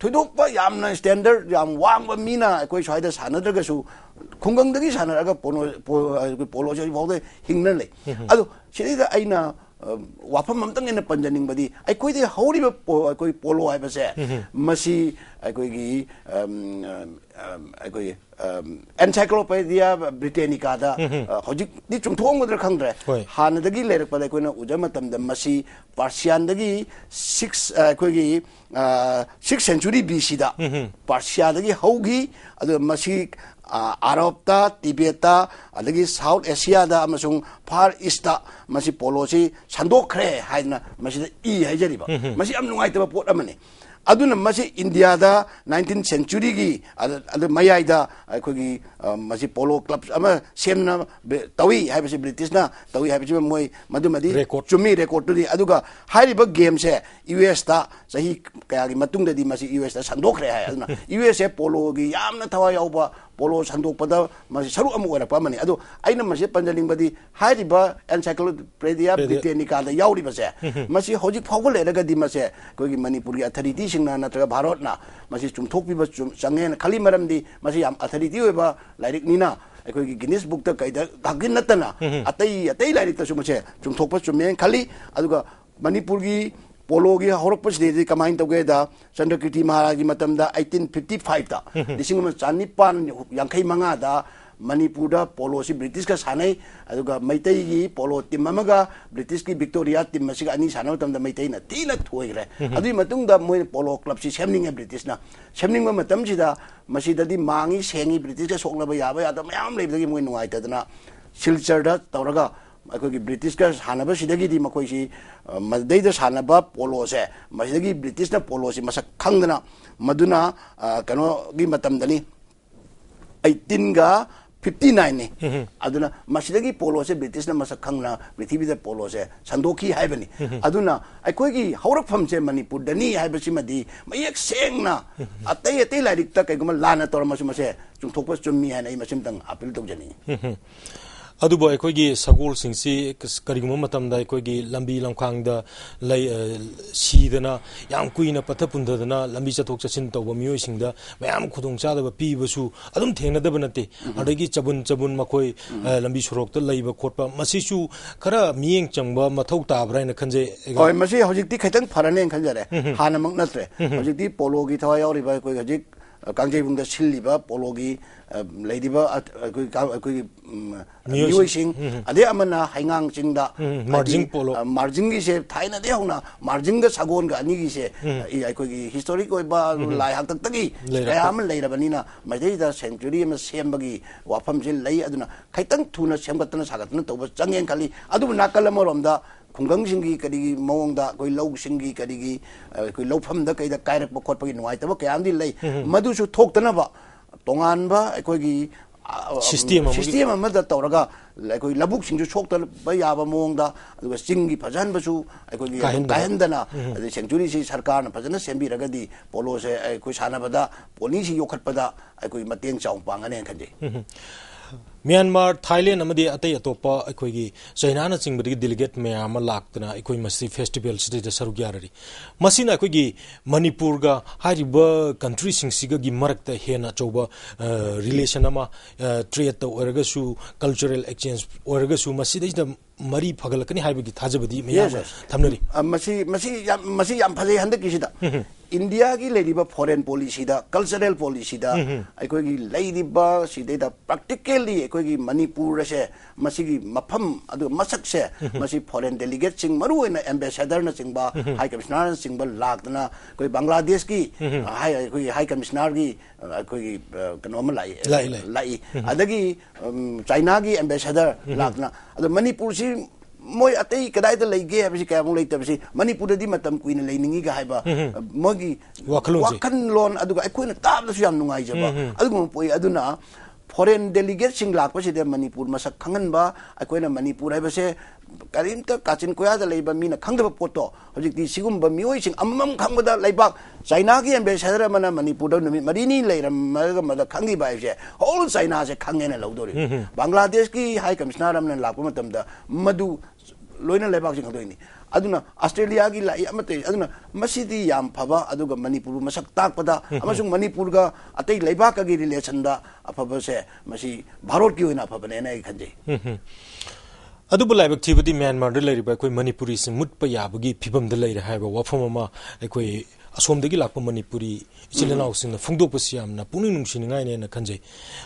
되도록봐 얌는 스탠더 얌 왕과 미나 거기 저희들 사는들 그래서 강등이 사느라가 보노 보로저 보고 힘는래 아주 시리가 아이나 어, 와파 맘땅에는 번전인 거디 아이 거기 하우리 보 거기 볼로 와이버세 마시 거기 음, 음 ꯑꯩꯈꯣꯏ ꯑꯦꯟꯁꯥꯏꯀ꯭ꯂꯣꯄꯦꯗꯤꯌꯥ ꯕ꯭ꯔꯤꯇꯦꯅꯤꯀꯥꯗ ꯍꯧꯖꯤꯛꯇꯤ ꯆꯨꯝꯊꯣꯛꯑꯝꯒꯗ꯭ꯔꯥ ꯈꯪꯗ꯭ꯔꯦ ꯍꯥꯟꯅꯗꯒꯤ ꯂꯩꯔꯛꯄꯗ ꯑꯩꯈꯣꯏꯅ ꯎꯖ ꯃꯇꯝꯗ ꯃꯁꯤ ꯄꯥꯔꯁꯤꯌꯥꯟꯗꯒꯤ ꯁꯤꯛꯁ ꯑꯩꯈꯣꯏꯒꯤ ꯁꯤꯛꯁ ꯁꯦꯟꯆꯨꯔꯤ ꯕꯤ ꯁꯤꯗ ꯄꯥꯔꯁꯤꯌꯥꯗꯒꯤ ꯍꯧꯈꯤ ꯑꯗꯨꯒ ꯃꯁꯤ ꯑꯥꯔꯞꯇ ꯇꯤꯕꯦꯠꯇ ꯑꯗꯒꯤ ꯁꯥꯎꯠ ꯑꯦꯁꯤꯌꯥꯗ ꯑꯃꯁꯨꯡ ꯐꯥꯔ ꯏꯁꯇ ꯃꯁꯤ ꯄꯣꯂꯣꯁꯤ ꯁꯟꯗꯣꯛꯈ꯭ꯔꯦ ꯍꯥꯏꯗꯅ ꯃꯁꯤꯗ ꯏ ꯍꯥꯏꯖꯔꯤꯕ ꯃꯁꯤ ꯌꯥꯝ ꯅꯨꯡꯉꯥꯏꯇꯕ ꯄꯣꯠ ꯑꯃꯅꯤ अदुन मसी इंडिया दा 19 सेंचुरी की अद मयाई दा अखोगी मसी पोलो क्लब अम सेम ना तवी है बसी ब्रिटिश ना तवी है बसी मोय मदुमदी चुमी रेकॉर्ड तुदी अदुगा हाइरिब गेम से यूएस दा सही कयागी मतुंग दी मसी यूएस दा संदोख रे है अदुना यूएस पोलो गी polo panjaling sanduk masih saru masih pada amu gara pamani adu aina polo a ꯟ i ꯣ a ꯄ ꯗ ꯃꯁꯤ ꯁꯔꯨꯛ ꯑꯃ ꯑꯣꯏꯔꯛꯄ ꯑꯃꯅꯤ ꯑꯗꯣ ꯑ a ꯅ ꯃꯁꯤ ꯄꯟꯖꯅꯤꯡꯕꯗꯤ ꯍꯥꯏꯔꯤꯕ ꯑ ꯦ ꯟ ꯁ ꯥ ꯏ ꯀ ꯭ a ꯣ i ꯦ ꯗ ꯤ ꯌ k ꯕ ꯭ ꯔ ꯤ a ꯦ i ꯤ ꯀ ꯥ ꯗ ꯌꯥꯎꯔꯤꯕꯁꯦ ꯃꯁꯤ ꯍꯧꯖꯤꯛ ꯐꯥꯎꯕ ꯂꯩꯔꯒꯗꯤ ꯃ na ꯑ a ꯈ ꯣ ꯏ ꯒ ꯤ ꯃꯅꯤꯄꯨꯔꯒꯤ ꯑꯊꯣꯔꯤꯇꯤꯁꯤꯡꯅ ꯅꯠꯇ꯭ꯔꯒ ꯚꯥꯔꯠꯅ ꯃꯁꯤ ꯆ ꯨ ꯝ ꯊ ꯣ ꯛ m a ꯕ ꯆ h ꯉ ꯦ ꯅ ꯈꯜꯂꯤ ꯃ a ꯝ ꯗ ꯤ ꯃꯁꯤ ꯌ i ꯝ ꯑꯊꯣꯔꯤꯇꯤ ꯑ ꯣ ꯏ e ꯂ ꯥ ꯏ ꯔ ꯤ k t ꯤ k ꯑ i da ꯏ a g i n na ta na ꯇ ꯀꯩꯗ ꯈ ꯛ a ꯤ ꯅꯠꯇꯅ ꯑ ꯇ t ꯑꯇꯩ u m ꯏ ꯔ e ꯛ ꯇ ꯁ ꯨ ꯃꯁꯦ ꯆ pa ꯊ ꯣ u m ꯆꯨꯝꯃꯦꯅ ꯈꯜꯂꯤ ꯑ ꯗ a ꯒ ꯃ ꯅ ꯤ ꯄ ꯨ ꯔ ꯒ i ꯄꯣꯂꯣꯒꯤ ꯍꯧꯔꯛꯄꯁꯤꯗꯩꯗꯤ ꯀꯃꯥꯏꯅ ꯇꯧꯒꯦꯗ ꯆꯟꯗ꯭ꯔꯀꯤꯔꯇꯤ ꯃꯍꯥꯔꯥꯖꯒꯤ ꯃꯇꯝꯗ ꯑꯩꯠꯇꯤꯟ ꯐꯤꯐꯇꯤ ꯐꯥꯏꯚꯇ ꯂꯤꯁꯤꯡ ꯑꯃ ꯆꯅꯤꯄꯥꯟ ꯌꯥꯡꯈꯩ ꯃꯉꯥꯗ ꯃꯅꯤꯄꯨꯔꯗ ꯄꯣꯂꯣꯁꯤ ꯕ꯭ꯔꯤꯇꯤꯁꯀ ꯁꯥꯟꯅꯩ ꯑꯗꯨꯒ ꯃꯩꯇꯩꯒꯤ ꯄꯣꯂꯣ ꯇꯤꯝ ꯑꯃꯒ ꯕ꯭ꯔꯤꯇꯤꯁꯀꯤ ꯚꯤꯛꯇꯣꯔꯤꯌꯥ ꯇꯤꯝ ꯑꯁꯤꯒ ꯑꯅꯤ ꯁꯥꯟꯅꯕ ꯃꯇꯝꯗ ꯃꯩꯇꯩꯅ ꯊꯤꯅ ꯊꯣꯏꯈ꯭ꯔꯦ ꯑꯗꯨꯒꯤ ꯃꯇꯨꯡꯗ ꯃꯣꯏꯅ ꯄꯣꯂꯣ ꯀ꯭ꯂꯕꯁꯤ ꯁꯦꯝꯅꯤꯡꯉꯦ ꯕ꯭ꯔꯤꯇꯤꯁꯅ ꯁꯦꯝꯅꯤꯡꯕ ꯃꯇꯝꯁꯤꯗ ꯃꯁꯤꯗꯗꯤ ꯃꯥꯡꯉꯤ ꯁꯦꯡꯉꯤ ꯕ꯭ꯔꯤꯇꯤꯁꯀ ꯁꯣꯛꯅꯕ ꯌꯥꯕ ꯌꯥꯗꯕ ꯃꯌꯥꯝ ꯂꯩꯕꯗꯒꯤ ꯃꯣꯏ ꯅꯨꯡꯉꯥꯏꯇꯗꯅ ꯁꯤꯜꯆꯔꯗ ꯇꯧꯔꯒ ꯑꯩꯈꯣꯏꯒꯤ ꯕ꯭ꯔꯤꯇꯤꯁꯀ ꯁꯥꯟꯅꯕꯁꯤꯗꯒꯤꯗꯤ ꯃꯈꯣꯏꯁꯤ ꯃꯗꯩꯗ ꯁꯥꯟꯅꯕ ꯄꯣꯂꯣꯁꯦ ꯃꯁꯤꯗꯒꯤ ꯕ꯭ꯔꯤꯇꯤꯁꯅ ꯄꯣꯂꯣꯁꯤ ꯃꯁꯛ ꯈꯪꯗꯅ ꯃꯗꯨꯅ ꯀꯩꯅꯣꯒꯤ ꯃꯇꯝꯗꯅꯤ ꯑꯩꯠꯇꯤꯟꯒ ꯐꯤꯐꯇꯤ ꯅꯥꯏꯟꯅꯤ ꯑꯗꯨꯅ ꯃꯁꯤꯗꯒꯤ ꯄꯣꯂꯣꯁꯦ ꯕ꯭ꯔꯤꯇꯤꯁꯅ ꯃꯁꯛ ꯈꯪꯅ ꯄ꯭ꯔꯤꯊꯤꯕꯤꯗ ꯄꯣꯂꯣꯁꯦ ꯁꯟꯗꯣꯛꯈꯤ ꯍꯥꯏꯕꯅꯤ ꯑꯗꯨꯅ ꯑꯩꯈꯣꯏꯒꯤ ꯍꯧꯔꯛꯐꯝꯁꯦ ꯃꯅꯤꯄꯨꯔꯗꯅꯤ ꯍꯥꯏꯕꯁꯤꯃꯗꯤ ꯃꯌꯦꯛ ꯁꯦꯡꯅ ꯑꯇꯩ ꯑꯇꯩ ꯂꯥꯏꯔꯤꯛꯇ ꯀꯩꯒꯨꯝꯕ ꯂꯥꯟꯅ ꯇꯧꯔꯝꯃꯁꯨ ꯃꯁꯦ ꯆꯨꯝꯊꯣꯛꯄ ꯆꯨꯝꯃꯤ ꯍꯥꯏꯅ ꯑꯩ ꯃꯁꯤꯃꯇꯪ ꯑꯥꯄꯤꯜ ꯇꯧꯖꯅꯤꯡꯉꯤ ꯑꯗꯨꯕꯨ ꯑꯩꯈꯣꯏꯒꯤ ꯁꯒꯣꯜꯁꯤꯡꯁꯤ ꯀꯔꯤꯒꯨꯝꯕ ꯃꯇꯝꯗ ꯑꯩꯈꯣꯏꯒꯤ ꯂꯝꯕꯤ ꯂꯝꯈꯥꯡꯗ ꯂꯩ ꯁꯤꯗꯅ ꯌꯥꯝ ꯀꯨꯏꯅ ꯄꯠꯊ ꯄꯨꯟꯊꯗꯅ ꯂꯝꯕꯤ ꯆꯠꯊꯣꯛ ꯆꯠꯁꯤꯟ ꯇꯧꯕ ꯃꯤꯑꯣꯏꯁꯤꯡꯗ ꯃꯌꯥꯝ ꯈꯨꯗꯣꯡꯆꯥꯗꯕ ꯄꯤꯕꯁꯨ ꯑꯗꯨꯝ ꯊꯦꯡꯅꯗꯕ ꯅꯠꯇꯦ ꯑꯗꯒꯤ ꯆꯕꯨꯟ ꯆꯕꯨꯟ ꯃꯈꯣꯏ ꯂꯝꯕꯤ ꯁꯣꯔꯣꯛꯇ ꯂꯩꯕ ꯈꯣꯠꯄ ꯃꯁꯤꯁꯨ ꯈꯔ ꯃꯤꯠꯌꯦꯡ ꯆꯪꯕ ꯃꯊꯧ ꯇꯥꯕ꯭ꯔꯥ ꯍꯥꯏꯅ ꯈꯟꯖꯩ ꯍꯣꯏ ꯃꯁꯤ ꯍꯧꯖꯤꯛꯇꯤ ꯈꯤꯇꯪ ꯐꯔꯅꯦꯅ ꯈꯟꯖꯔꯦ ꯍꯥꯟꯅꯃꯛ ꯅꯠꯇ꯭ꯔꯦ ꯍꯧꯖꯤꯛꯇꯤ ꯄꯣꯂꯣꯒꯤ ꯊꯋꯥꯏ ꯌꯥꯎꯔꯤꯕ ꯑꯩꯈꯣꯏ ꯍꯧꯖꯤꯛ ꯀꯥꯡꯖꯩꯕꯨꯡꯗ ꯁꯤꯜꯂꯤꯕ ꯄꯣꯂꯣꯒꯤ ꯂꯩꯔꯤꯕ ꯑꯩꯈꯣꯏ ꯑꯩꯈꯣꯏꯒꯤ ꯃꯤꯑꯣꯏꯁꯤꯡ ꯑꯗꯩ ꯑꯃꯅ ꯍꯩꯉꯥꯡ ꯆꯤꯡꯗ ꯃꯥꯔꯖꯤꯡ ꯄꯣꯂꯣ ꯃꯥꯔꯖꯤꯡꯒꯤꯁꯦ ꯊꯥꯏꯅꯗꯒꯤ ꯍꯧꯅ ꯃꯥꯔꯖꯤꯡꯒ ꯁꯒꯣꯜꯒ ꯑꯅꯤꯒꯤꯁꯦ ꯑꯩꯈꯣꯏꯒꯤ ꯍꯤꯁꯇꯣꯔꯤꯛ ꯑꯣꯏꯕ ꯂꯥꯏ ꯍꯥꯛꯇꯛꯇꯒꯤ ꯀꯌꯥ ꯑꯃ ꯂꯩꯔꯕꯅꯤꯅ ꯃꯩꯇꯩꯗ ꯁꯦꯡꯆꯨꯔꯤ ꯑꯃ ꯁꯦꯝꯕꯒꯤ ꯋꯥꯐꯝꯁꯦ ꯂꯩ ꯑꯗꯨꯅ ꯈꯤꯇꯪ ꯊꯨꯅ ꯁꯦꯝꯒꯠꯇꯅ ꯁꯥꯒꯠꯇꯅ ꯇꯧꯕ ꯆꯪꯉꯦꯅ ꯈꯜꯂꯤ ꯑꯗꯨꯕꯨ ꯅꯥꯀꯜ ꯑꯃꯔꯣꯝꯗ ꯈꯨꯡꯒꯪꯁꯤꯡꯒꯤ ꯀꯔꯤꯒꯤ ꯃꯑꯣꯡꯗ ꯑꯩꯈꯣꯏ ꯂꯧꯁꯤꯡꯒꯤ ꯀꯔꯤꯒꯤ ꯑꯩꯈꯣꯏ ꯂꯧꯐꯝꯗ ꯀꯩꯗ ꯀꯥꯏꯔꯛꯄ ꯈꯣꯠꯄꯒꯤ ꯅꯨꯡꯉꯥꯏꯇꯕ ꯀꯌꯥ ꯑꯃꯗꯤ ꯂꯩ ꯃꯗꯨꯁꯨ ꯊꯣꯛꯇꯅꯕ ꯇꯣꯉꯥꯟꯕ ꯑꯩꯈꯣꯏꯒꯤ सिस्टम सिस्टम तौरगा अखोई लबुक सिंजु सोक्तब याब मोंगदा अदुगा सिंगी फजन बसु अखोई काहंदना अदे सेंचुरी से सरकार ने फजन सेंबी रगदी पोलो से अखोई सानबदा पोनी से योखटपदा अखोई खजे ꯃ꯭ꯌꯥꯟꯃꯥꯔ ꯊꯥꯏꯂꯦꯟ ꯑꯃꯗꯤ ꯑꯇꯩ ꯑꯇꯣꯞꯄ ꯑꯩꯈꯣꯏꯒꯤ ꯆꯩꯅꯥꯅꯆꯤꯡꯕꯗꯒꯤ ꯗꯤꯂꯤꯒꯦꯠ ꯃꯌꯥꯝ ꯑꯃ ꯂꯥꯛꯇꯅ ꯑꯩꯈꯣই ꯃꯁꯤ ꯐꯦꯁꯇꯤꯚꯦꯜꯁꯤꯗ ꯁꯔꯨꯛ ꯌꯥꯔꯔꯤ ꯃꯁꯤꯅ ꯑꯩꯈꯣꯏꯒꯤ ꯃꯅꯤꯄꯨꯔꯒ ꯍꯥꯏꯔꯤꯕ ꯀꯟꯇ꯭ꯔꯤꯁꯤꯡꯁꯤꯒꯒꯤ ꯃꯔꯛꯇ ꯍꯦꯟꯅ ꯑꯆꯧꯕ ꯔꯤꯂꯦꯁꯟ ꯑꯃ ꯇ꯭ꯔꯦꯗꯇ ꯑꯣꯏꯔꯒꯁꯨ ꯀꯜꯆꯔꯦꯜ ꯑꯦꯛꯆꯦꯟꯖ ꯑꯣꯏꯔꯒꯁꯨ ꯃꯁꯤꯗꯩꯁꯤꯗ ꯃꯔꯤ ꯐꯒꯠꯂꯛꯀꯅꯤ ꯍꯥꯏꯕꯒꯤ ꯊꯥꯖꯕꯗꯤ ꯃꯌꯥꯝ ꯊꯝꯅꯔꯤ ꯃꯁꯤ ꯃꯁꯤ ꯌꯥꯝ ꯃꯁꯤ ꯌꯥꯝ ꯐꯖꯩ ꯍꯟꯗꯛꯀꯤꯁꯤꯗ ꯏꯟꯗꯤꯌꯥꯒꯤ ꯂꯩꯔꯤꯕ ꯐꯣꯔꯦꯟ ꯄꯣꯂꯤꯁꯤꯗ ꯀꯜꯆꯔꯦꯜ ꯄꯣꯂꯤꯁꯤꯗ ꯑꯩꯈꯣꯏꯒꯤ ꯂꯩꯔꯤꯕ ꯁꯤꯗꯩꯗ ꯄ꯭ꯔꯥꯛꯇꯤꯀꯦꯜꯂꯤ ꯑꯩꯈꯣꯏꯒꯤ ꯃꯅꯤꯄꯨꯔ ꯑꯁꯦ ꯃꯁꯤꯒꯤ ꯃꯐꯝ ꯑꯗꯨꯒ ꯃꯁꯛꯁꯦ ꯃꯁꯤ ꯐꯣꯔꯦꯟ ꯗꯦꯂꯤꯒꯦꯠꯁꯤꯡ ꯃꯔꯨꯑꯣꯏꯅ ꯑꯦꯝꯕꯦꯁꯦꯗꯔꯅꯆꯤꯡꯕ ꯍꯥꯏ ꯀꯃꯤꯁꯅꯔꯅꯆꯤꯡꯕ ꯂꯥꯛꯇꯅ ꯑꯩꯈꯣꯏ ꯕꯪꯒ꯭ꯂꯥꯗꯦꯁꯀꯤ ꯍꯥꯏ ꯑꯩꯈꯣꯏꯒꯤ ꯍꯥꯏ ꯀꯃꯤꯁꯅꯔꯒꯤ ꯑꯩꯈꯣꯏꯒꯤ ꯀꯩꯅꯣꯝꯃ ꯂꯥꯛꯏ ꯂꯥꯛꯏ ꯑꯗꯒꯤ ꯆꯥꯏꯅꯥꯒꯤ ꯑꯦꯝꯕꯦꯁꯦꯗꯔ ꯂꯥꯛꯇꯅ ꯑꯗꯣ ꯃꯅꯤꯄꯨꯔꯁꯤ ꯃꯣꯏ ꯑꯇꯩ ꯀꯗꯥꯏꯗ ꯂꯩꯒꯦ ꯍꯥꯏꯕꯁꯤ ꯀꯌꯥꯃꯨꯛ ꯂꯩꯇꯕꯁꯤ ꯃꯅꯤꯄꯨꯔꯗꯗꯤ ꯃꯇꯝ ꯀꯨꯏꯅ ꯂꯩꯅꯤꯡꯉꯤꯒ ꯍꯥꯏꯕ ꯃꯣꯏꯒꯤ ꯋꯥꯈꯜꯂꯣꯟ ꯑꯗꯨꯒ ꯑꯩꯈꯣꯏꯅ ꯇꯥꯕꯗꯁꯨ ꯌꯥꯝ ꯅꯨꯡꯉꯥꯏꯖꯕ ꯑꯗꯨꯒꯨꯝꯕ ꯄꯣꯛꯏ ꯑꯗꯨꯅ foreign delegation lak pa si de manipur masak khangan ba akoi na manipur hai ba se karim ta kachin koya da leiba mi na khang da po to hojik di sigum ba mi oi sing amam khang ba da leiba china ki ambassador ma na manipur da mi mari ni lei ram ma ga ma da khang gi ba se all china se khang ne lo do re bangladesh ki high commissioner am na lak pa matam da madu loina leiba sing khang do ni ꯑꯗꯨꯅ ꯑꯁꯇ꯭ꯔꯦꯂꯤꯌꯥꯒꯤ ꯂꯥꯏ ꯑꯃꯠꯇ ꯑꯗꯨꯅ ꯃꯁꯤꯗꯤ ꯌꯥꯝ ꯐꯕ ꯑꯗꯨꯒ ꯃꯅꯤꯄꯨꯔ ꯃꯁꯛ ꯇꯥꯛꯄꯗ ꯑꯃꯁꯨꯡ ꯃꯅꯤꯄꯨꯔꯒ ꯑꯇꯩ ꯂꯩꯕꯥꯛꯀꯒꯤ ꯔꯤꯂꯦꯁꯟꯗ ꯑꯐꯕꯁꯦ ꯃꯁꯤ ꯚꯥꯔꯠꯀꯤ ꯑꯣꯏꯅ ꯑꯐꯕꯅꯦꯅ ꯑꯩ ꯈꯟꯖꯩ ꯑꯗꯨꯕꯨ ꯂꯥꯏꯕꯛ ꯊꯤꯕꯗꯤ ꯃ꯭ꯌꯥꯟꯃꯥꯔꯗ ꯂꯩꯔꯤꯕ ꯑꯩꯈꯣꯏ ꯃꯅꯤꯄꯨꯔꯤꯁꯤ ꯃꯨꯠꯄ ꯌꯥꯕꯒꯤ ꯐꯤꯕꯝꯗ ꯂꯩꯔꯦ ꯍꯥꯏꯕ ꯋꯥꯐꯝ ꯑꯃ ꯑꯩꯈꯣꯏ ꯑꯁꯣꯝꯗꯒꯤ ꯂꯥꯛꯄ ꯃꯅꯤꯄꯨꯔꯤ ꯏꯆꯤꯜ ꯏꯅꯥꯎꯁꯤꯡꯅ ꯐꯣꯡꯗꯣꯛꯄꯁꯤ ꯌꯥꯝꯅ ꯄꯨꯛꯅꯤꯡ ꯅꯨꯡꯁꯤꯅꯤꯡꯉꯥꯏꯅꯦꯅ ꯈꯟꯖꯩ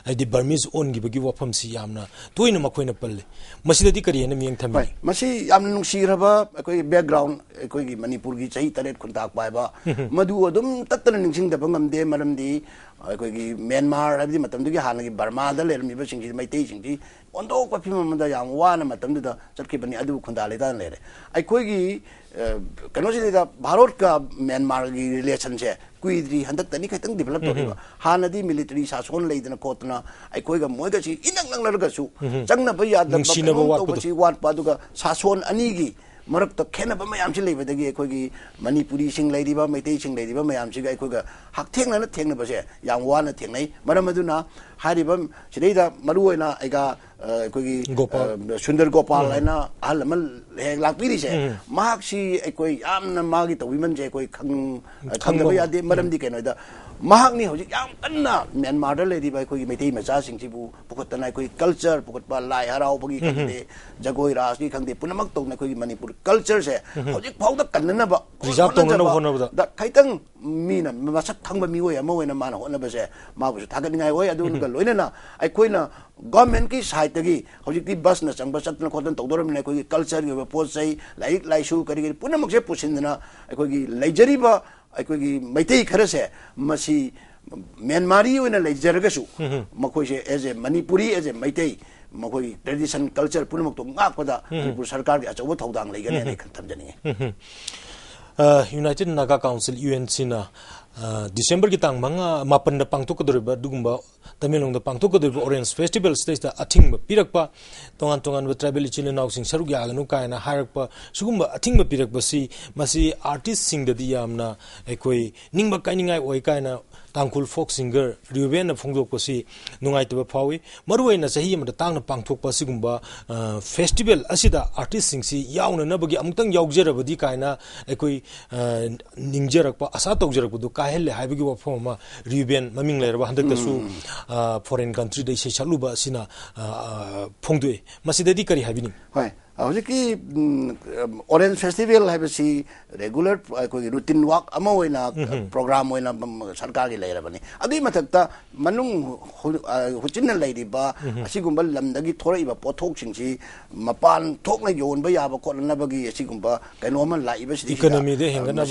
ꯍꯥꯏꯗꯤ ꯕꯔꯃꯤꯁ ꯑꯣꯟꯒꯤꯕꯒꯤ ꯋꯥꯐꯝꯁꯤ ꯌꯥꯝꯅ ꯇꯣꯏꯅ ꯃꯈꯣꯏꯅ ꯄꯜꯂꯤ ꯃꯁꯤꯗꯗꯤ ꯀꯔꯤ ꯍꯦꯟꯅ ꯃꯤꯠꯌꯦꯡ ꯊꯝꯃꯤ ꯃꯁꯤ ꯌꯥꯝꯅ ꯅꯨꯡꯁꯤꯔꯕ ꯑꯩꯈꯣꯏꯒꯤ ꯕꯦꯛꯒ꯭ꯔꯥꯎꯟ ꯑꯩꯈꯣꯏꯒꯤ ꯃꯅꯤꯄꯨꯔꯒꯤ ꯆꯍꯤ ꯇꯔꯦꯠ ꯈꯨꯟꯇꯥꯛ ꯄꯥꯏꯕ ꯃꯗꯨ ꯑꯗꯨꯝ ꯇꯠꯇꯅ ꯅꯤꯡꯁꯤꯡꯗꯕ ꯉꯝꯗꯦ ꯃꯔꯝꯗꯤ ꯑꯩꯈꯣꯏꯒꯤ ꯃ꯭ꯌꯥꯟꯃꯥꯔ ꯍꯥꯏꯕꯗꯤ ꯃꯇꯝꯗꯨꯒꯤ ꯍꯥꯟꯅꯒꯤ ꯕꯔꯃꯥꯗ ꯂꯩꯔꯝꯃꯤꯕꯁꯤꯡꯁꯤ ꯃꯩꯇꯩꯁꯤꯡꯁꯤ ꯑꯣꯟꯊꯣꯛꯄ ꯐꯤꯕꯝ ꯑꯃꯗ ꯌꯥꯝ ꯋꯥꯅ ꯃꯇꯝꯗꯨꯗ ꯆꯠꯈꯤꯕꯅꯤ ꯑꯗꯨꯕꯨ ꯈꯨꯟꯗꯥ ꯂꯩꯇꯥꯅ ꯂꯩꯔꯦ ꯑꯩꯈꯣꯏꯒꯤ ꯀꯩꯅꯣꯁꯤꯗꯩꯗ ꯚꯥꯔꯠꯀ ꯃ꯭ꯌꯥꯟꯃꯥꯔꯒꯤ ꯔꯤꯂꯦꯁꯟꯁꯦ ꯀꯨꯏꯗ꯭ꯔꯤ ꯍꯟꯗꯛꯇꯅꯤ ꯈꯤꯇꯪ ꯗꯤꯕꯂꯞ ꯇꯧꯔꯤꯕ ꯍꯥꯟꯅꯗꯤ ꯃꯤꯂꯤꯇꯔꯤ ꯁꯥꯁꯣꯟ ꯂꯩꯗꯅ ꯈꯣꯠꯇꯅ ꯑꯩꯈꯣꯏꯒ ꯃꯣꯏꯒꯁꯤ ꯏꯅꯛ ꯅꯛꯅꯔꯒꯁꯨ ꯆꯪꯅꯕ ꯌꯥꯗꯕ ꯀꯩꯅꯣꯝ ꯇꯧꯕꯁꯤ ꯋꯥꯠꯄ ꯑꯗꯨꯒ ꯁꯥꯁꯣꯟ ꯑꯅꯤꯒꯤ ꯃꯔꯛꯇ ꯈꯦꯠꯅꯕ ꯃꯌꯥꯝꯁꯤ ꯂꯩꯕꯗꯒꯤ ꯑꯩꯈꯣꯏꯒꯤ ꯃꯅꯤꯄꯨꯔꯤꯁꯤꯡ ꯂꯩꯔꯤꯕ ꯃꯩꯇꯩꯁꯤꯡ ꯂꯩꯔꯤꯕ ꯃꯌꯥꯝꯁꯤꯒ ꯑꯩꯈꯣꯏꯒ ꯍꯛꯊꯦꯡꯅꯅ ꯊꯦꯡꯅꯕꯁꯦ ꯌꯥꯝ ꯋꯥꯅ ꯊꯦꯡꯅꯩ ꯃꯔꯝ ꯑꯗꯨꯅ ꯍꯥꯏꯔꯤꯕ ꯁꯤꯗꯩꯗ ꯃꯔꯨꯑꯣꯏꯅ ꯑꯩꯒ he che koi hai piri si koi lak mak gopal gi sundar na hal mal am na ma t ꯈ ꯣ ꯏ ꯒ ꯤ ꯁꯨꯟꯗꯔ ꯒ ꯣ ꯄ a n g k ꯏ ꯅ ꯑꯍꯜ ꯑꯃ ꯍꯦꯛ ꯂꯥꯛꯄꯤꯔꯤꯁꯦ ꯃꯍꯥꯛꯁꯤ ꯑꯩꯈꯣꯏ ꯌꯥꯝꯅ 마기 n ꯧ ꯕ ꯤ n ꯟ ꯁ ꯦ ꯑꯩꯈꯣꯏ ꯈꯪꯗꯕ ꯌꯥꯗꯦ ꯃ ꯔ ꯝ i m e ꯩ ꯅ ꯣ ꯗ ꯃꯍꯥꯛꯅꯤ ꯍꯧꯖꯤꯛ ꯌꯥꯝ ꯀꯟꯅ ꯃ ꯭ ꯌ ꯥ ꯟ ꯃ u ꯔ ꯗ ꯂꯩꯔꯤꯕ ꯑ ꯩ ꯈ ꯣ ꯏ ꯒ a ꯃꯩꯇꯩ ꯃꯆꯥꯁꯤꯡꯁꯤꯕꯨ ꯄꯨꯈꯠꯇꯅ ꯑ i ꯈ a ꯏ ꯀꯜꯆꯔ ꯄ n ꯈ ꯠ ꯄ ꯂꯥꯏ ꯍ ꯔ ꯥ ꯎ ꯕ o ꯤ ꯈꯪꯗꯦ ꯖꯒꯣꯏ ꯔ ꯥ u ꯀ ꯤ u ꯪ ꯗ ꯦ ꯄꯨꯝꯅꯃꯛ ꯇꯧꯅ ꯑꯩꯈꯣꯏꯒꯤ ꯃ ꯅ ꯤ a ꯨ ꯔ ꯀ i ꯆ a ꯁ t ꯍꯧꯖꯤꯛ ꯐ ꯥ ꯎ a ꯀ a ꯅ a ꯕ ꯔꯤꯖꯥꯕ ꯇꯧꯅꯅꯕ ma s a ꯕ ꯗ ꯈꯤꯇꯪ ꯃꯤꯅ ꯃꯁꯛ ꯈꯪꯕ ꯃꯤꯑꯣꯏ ꯑꯃ ꯑꯣꯏꯅ ꯃꯥꯅ ꯍꯣꯠꯅꯕꯁꯦ ꯃ ꯥ a ꯨ ꯁ n ꯊꯥꯒꯠꯅꯤꯡꯉꯥꯏ ꯑꯣꯏ ꯑ ꯗ a ꯒ ꯂꯣꯏꯅꯅ ꯑ ꯩ a ꯣ ꯏ ꯅ ꯒꯣꯔꯃꯦꯟꯠꯀꯤ ꯁꯥꯏꯠ ꯁꯥꯏꯠꯇꯒꯤ ꯍꯧꯖꯤꯛꯇꯤ ꯕꯁꯅ ꯆꯪꯕ ꯆꯠꯇꯅ ꯈꯣꯠꯇꯅ ꯇꯧꯗꯣꯔꯕꯅꯤꯅ ꯑꯩꯈꯣꯏꯒꯤ ꯀꯜꯆꯔꯒꯤ ꯑꯣꯏꯕ ꯄꯣꯠ ꯆꯩ ꯂꯥꯏꯔꯤꯛ ꯂꯥꯏꯁꯨ ꯀꯔꯤ ꯀꯔꯤ ꯄꯨꯝꯅꯃꯛꯁꯦ ꯄꯨꯁꯤꯟꯗꯅ ꯑꯩꯈꯣꯏꯒꯤ ꯂꯩꯖꯔꯤꯕ ꯑꯩꯈꯣꯏꯒꯤ ꯃꯩꯇꯩ ꯈꯔꯁꯦ ꯃꯁꯤ ꯃꯦꯟꯃꯥꯔꯤ ꯑꯣꯏꯅ ꯂꯩꯖꯔꯒꯁꯨ ꯃꯈꯣꯏꯁꯦ as a Manipuri as a Meitei ꯃꯈꯣꯏꯒꯤ ꯇ꯭ꯔꯦꯗꯤꯁꯟ ꯀꯜꯆꯔ ꯄꯨꯝꯅꯃꯛꯇꯣ ꯉꯥꯛꯄꯗ ꯃꯅꯤꯄꯨꯔ ꯁꯔꯀꯥꯔꯒꯤ ꯑꯆꯧꯕ ꯊꯧꯗꯥꯡ ꯂꯩꯒꯅꯤ ꯍꯥꯏꯅ ꯑꯩ united Naga council U N December ki tang manga mapan da pangtuk kudur ba dugumba Tamil Nadu pangtuk kudur Orient Festival stage da ating ba pirak ba tongan tongan ba travel chile nau sing saru gya anu kai na harak ba sugumba ating ba pirak si masi artist sing da na Tangkhul folk singer ꯔꯤꯌꯨꯕꯦꯟꯅ ꯐꯣꯡꯗꯣꯛꯄꯁꯤ ꯅꯨꯡꯉꯥꯏꯇꯕ ꯐꯥꯎꯏ ꯃꯔꯨꯑꯣꯏꯅ ꯆꯍꯤ ꯑꯃꯗ ꯇꯥꯡꯅ ꯄꯥꯡꯊꯣꯛꯄ ꯑꯁꯤꯒꯨꯝꯕ ꯐꯦꯁꯇꯤꯚꯦꯜ ꯑꯁꯤꯗ ꯑꯥꯔꯇꯤꯁꯁꯤꯡꯁꯤ ꯌꯥꯎꯅꯅꯕꯒꯤ ꯑꯃꯨꯛꯇꯪ ꯌꯥꯎꯖꯔꯕꯗꯤ ꯀꯥꯏꯅ ꯑꯩꯈꯣꯏ ꯅꯤꯡꯖꯔꯛꯄ ꯑꯁꯥ ꯇꯧꯖꯔꯛꯄꯗꯨ ꯀꯥꯏꯍꯜꯂꯦ ꯍꯥꯏꯕꯒꯤ ꯋꯥꯐꯝ ꯑꯃ ꯔꯤꯌꯨꯕꯦꯟ ꯃꯃꯤꯡ ꯂꯩꯔꯕ ꯍꯟꯗꯛꯇꯁꯨ ꯐꯣꯔꯦꯟ ꯀꯟꯇ꯭ꯔꯤꯗ ꯏꯁꯩ ꯁꯛꯂꯨꯕ ꯑꯁꯤꯅ ꯐꯣꯡꯗꯣꯛꯏ ꯃꯁꯤꯗꯗꯤ ꯀꯔꯤ ꯍꯥꯏꯕꯤꯅꯤꯡꯉꯤ ꯍꯣꯏ ꯍꯧꯖꯤꯛꯀꯤ ꯑꯣꯔꯦꯟꯖ ꯐꯦꯁꯇꯤꯚꯦꯜ ꯍꯥꯏꯕꯁꯤ ꯔꯦꯒꯨꯂꯔ ꯑꯩꯈꯣꯏꯒꯤ ꯔꯨꯇꯤꯟ ꯋꯥꯛ ꯑꯃ ꯑꯣꯏꯅ ꯄ꯭ꯔꯣꯒ꯭ꯔꯥꯝ ꯑꯣꯏꯅ ꯁꯔꯀꯥꯔꯒꯤ ꯂꯩꯔꯕꯅꯤ ꯑꯗꯨꯏ ꯃꯊꯛꯇ ꯃꯅꯨꯡ ꯍꯨꯆꯤꯟꯅ ꯂꯩꯔꯤꯕ ꯑꯁꯤꯒꯨꯝꯕ ꯂꯝꯗꯒꯤ ꯊꯣꯔꯛꯏꯕ ꯄꯣꯠꯊꯣꯛꯁꯤꯡꯁꯤ ꯃꯄꯥꯟ ꯊꯣꯛꯅ ꯌꯣꯟꯕ ꯌꯥꯕ ꯈꯣꯠꯅꯅꯕꯒꯤ ꯑꯁꯤꯒꯨꯝꯕ ꯀꯩꯅꯣꯝꯃ ꯂꯥꯛꯏꯕꯁꯤꯗꯤ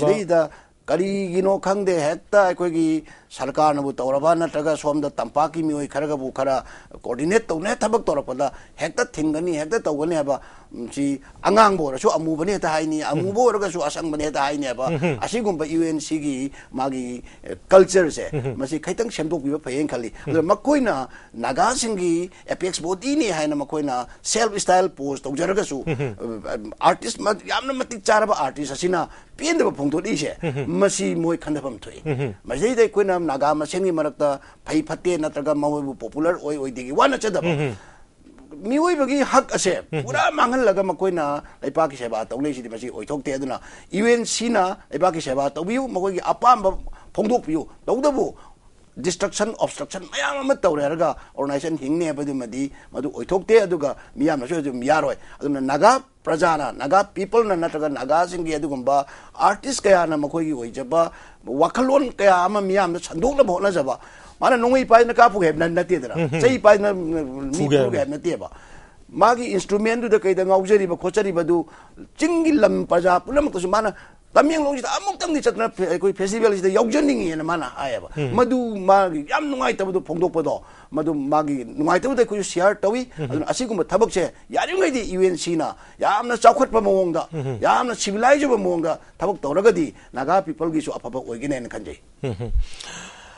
ꯁꯤꯗꯩꯗ ꯀꯔꯤꯒꯤꯅꯣ ꯈꯪꯗꯦ ꯍꯦꯛꯇ ꯑꯩꯈꯣꯏꯒꯤ ꯁꯔꯀꯥꯔꯅꯕꯨ ꯇꯧꯔꯕ ꯅꯠꯇ꯭ꯔꯒ ꯁꯣꯝꯗ ꯇꯝꯄꯥꯛꯀꯤ ꯃꯤꯑꯣꯏ ꯈꯔꯒꯕꯨ ꯈꯔ ꯀꯣꯑꯣꯔꯗꯤꯅꯦꯠ ꯇꯧꯅ ꯊꯕꯛ ꯇꯧꯔꯛꯄꯗ ꯍꯦꯛꯇ ꯊꯤꯡꯒꯅꯤ ꯍꯦꯛꯇ ꯇꯧꯒꯅꯤ ꯍꯥꯏꯕ ꯁꯤ ꯑꯉꯥꯡꯕ ꯑꯣꯏꯔꯁꯨ ꯑꯃꯨꯕꯅꯦ ꯍꯦꯛꯇ ꯍꯥꯏꯅꯤ ꯑꯃꯨꯕ ꯑꯣꯏꯔꯒꯁꯨ ꯑꯁꯪꯕꯅꯦ ꯍꯦꯛꯇ ꯍꯥꯏꯅꯦꯕ ꯑꯁꯤꯒꯨꯝꯕ ꯌꯨ ꯑꯦꯟ ꯁꯤꯒꯤ ꯃꯥꯒꯤ ꯀꯜꯆꯔꯁꯦ ꯃꯁꯤ ꯈꯤꯇꯪ ꯁꯦꯝꯗꯣꯛꯄꯤꯕ ꯐꯩꯌꯦꯅ ꯈꯜꯂꯤ ꯑꯗꯨꯅ ꯃꯈꯣꯏꯅ ꯅꯥꯒꯥꯁꯤꯡꯒꯤ ꯑꯦꯄꯦꯛꯁ ꯕꯣꯗꯤꯅꯤ ꯍꯥꯏꯅ ꯃꯈꯣꯏꯅ ꯁꯦꯜꯐ ꯏꯁꯇꯥꯏꯜ ꯄꯣꯁ ꯇꯧꯖꯔꯒꯁꯨ ꯑꯥꯔꯇꯤꯁ ꯌꯥꯝꯅ ꯃꯇꯤꯛ ꯆꯥꯔꯕ ꯑꯥꯔꯇꯤꯁ ꯑꯁꯤꯅ ꯄꯦꯟꯗꯕ ꯐꯣꯡꯗꯣꯛꯂꯤꯁꯦ ꯃꯁꯤ ꯃꯣꯏ ꯈꯟꯗꯐꯝ ꯊꯣꯛꯏ ꯃꯁꯤꯗꯩꯗ ꯑꯩꯈꯣꯏꯅ ꯅꯥꯒꯥ ꯃꯁꯦꯟꯒꯤ ꯃꯔꯛꯇ ꯐꯩ ꯐꯠꯇꯦ ꯅꯠꯇ꯭ꯔꯒ ꯃꯈꯣꯏꯕꯨ ꯄꯣꯄꯨꯂꯔ ꯑꯣꯏ ꯑꯣꯏꯗꯦꯒꯤ ꯋꯥ ꯅꯠꯆꯗꯕ ꯃꯤꯑꯣꯏꯕꯒꯤ ꯍꯛ ꯑꯁꯦ ꯄꯨꯔꯥ ꯃꯥꯡꯍꯜꯂꯒ ꯃꯈꯣꯏꯅ ꯂꯩꯕꯥꯛꯀꯤ ꯁꯦꯕꯥ ꯇꯧꯅꯩꯁꯤꯗꯤ ꯃꯁꯤ ꯑꯣꯏꯊꯣꯛꯇꯦ ꯑꯗꯨꯅ ꯌꯨ ꯑꯦꯟ ꯁꯤꯅ ꯂꯩꯕꯥꯛꯀꯤ ꯁꯦꯕꯥ ꯇꯧꯕꯤꯌꯨ ꯃꯈꯣꯏꯒꯤ ꯑꯄꯥꯝꯕ ꯐꯣꯡꯗꯣꯛꯄꯤꯌꯨ ꯇꯧꯗꯕꯨ ꯗꯤꯁꯇ꯭ꯔꯛꯁꯟ ꯑꯣꯕꯁꯇ꯭ꯔꯛꯁꯟ ꯃꯌꯥꯝ ꯑꯃ ꯇꯧꯔꯦ ꯍꯥꯏꯔꯒ ꯑꯣꯔꯒꯅꯥꯏꯖꯦꯁꯟ ꯍꯤꯡꯅꯤ ꯍꯥꯏꯕꯗꯨꯃꯗꯤ ꯃꯗꯨ ꯑꯣꯏꯊꯣꯛꯇꯦ ꯑꯗꯨꯒ ꯃꯤꯌꯥꯝꯅꯁꯨ ꯑꯗꯨꯝ ꯌꯥꯔꯣꯏ ꯑꯗꯨꯅ ꯅꯥꯒꯥ ꯄ꯭ꯔꯖꯥꯅ ꯅꯥꯒꯥ ꯄꯤꯄꯜꯅ ꯅꯠꯇ꯭ꯔꯒ ꯅꯥꯒꯥꯁꯤꯡꯒꯤ ꯑꯗꯨꯒꯨꯝꯕ ꯑꯥꯔꯇꯤꯁ ꯀꯌꯥꯅ ꯃꯈꯣꯏꯒꯤ ꯑꯣꯏꯖꯕ ꯋꯥꯈꯜꯂꯣꯟ ꯀꯌꯥ ꯑꯃ ꯃꯤꯌꯥꯝꯗ ꯁꯟꯗꯣꯛꯅꯕ ꯍꯣꯠꯅꯖꯕ ꯃꯥꯅ ꯅꯣꯡꯃꯩ ꯄꯥꯏꯗꯅ ꯀꯥꯞꯄꯨꯒꯦ ꯍꯥꯏꯕ ꯅꯠꯇꯦꯗꯅ ꯆꯍꯤ ꯄꯥꯏꯗꯅ ꯃꯤ ꯄꯨꯒꯦ ꯍꯥꯏꯕ ꯅꯠꯇꯦꯕ ꯃꯥꯒꯤ 인스트루먼트ꯗ ꯀꯩꯗ ꯉꯥꯎꯖꯔꯤꯕ ꯈꯣꯠꯆꯔꯤꯕꯗꯨ ꯆꯤꯡꯒꯤ ለም ꯄ꯭ꯔꯖꯥ ꯄꯨꯝꯅꯃꯛꯇꯁꯨ 마는 남양농지다 아무것도 찾나 그 페스티벌에서 역전링이에는 많아 아예봐 모두 막이 얌농아 있다고도 봉독보도 모두 막이 농아 있다고도 그 시할 따위 아시고 뭐 타벅체 야령이디 유엔시나 야암나 짜컷바 모옹다 야암나 시빌라이즈바 모옹다 타벅 떠러거디 나가 비폴기수 아파바 오이게는 간제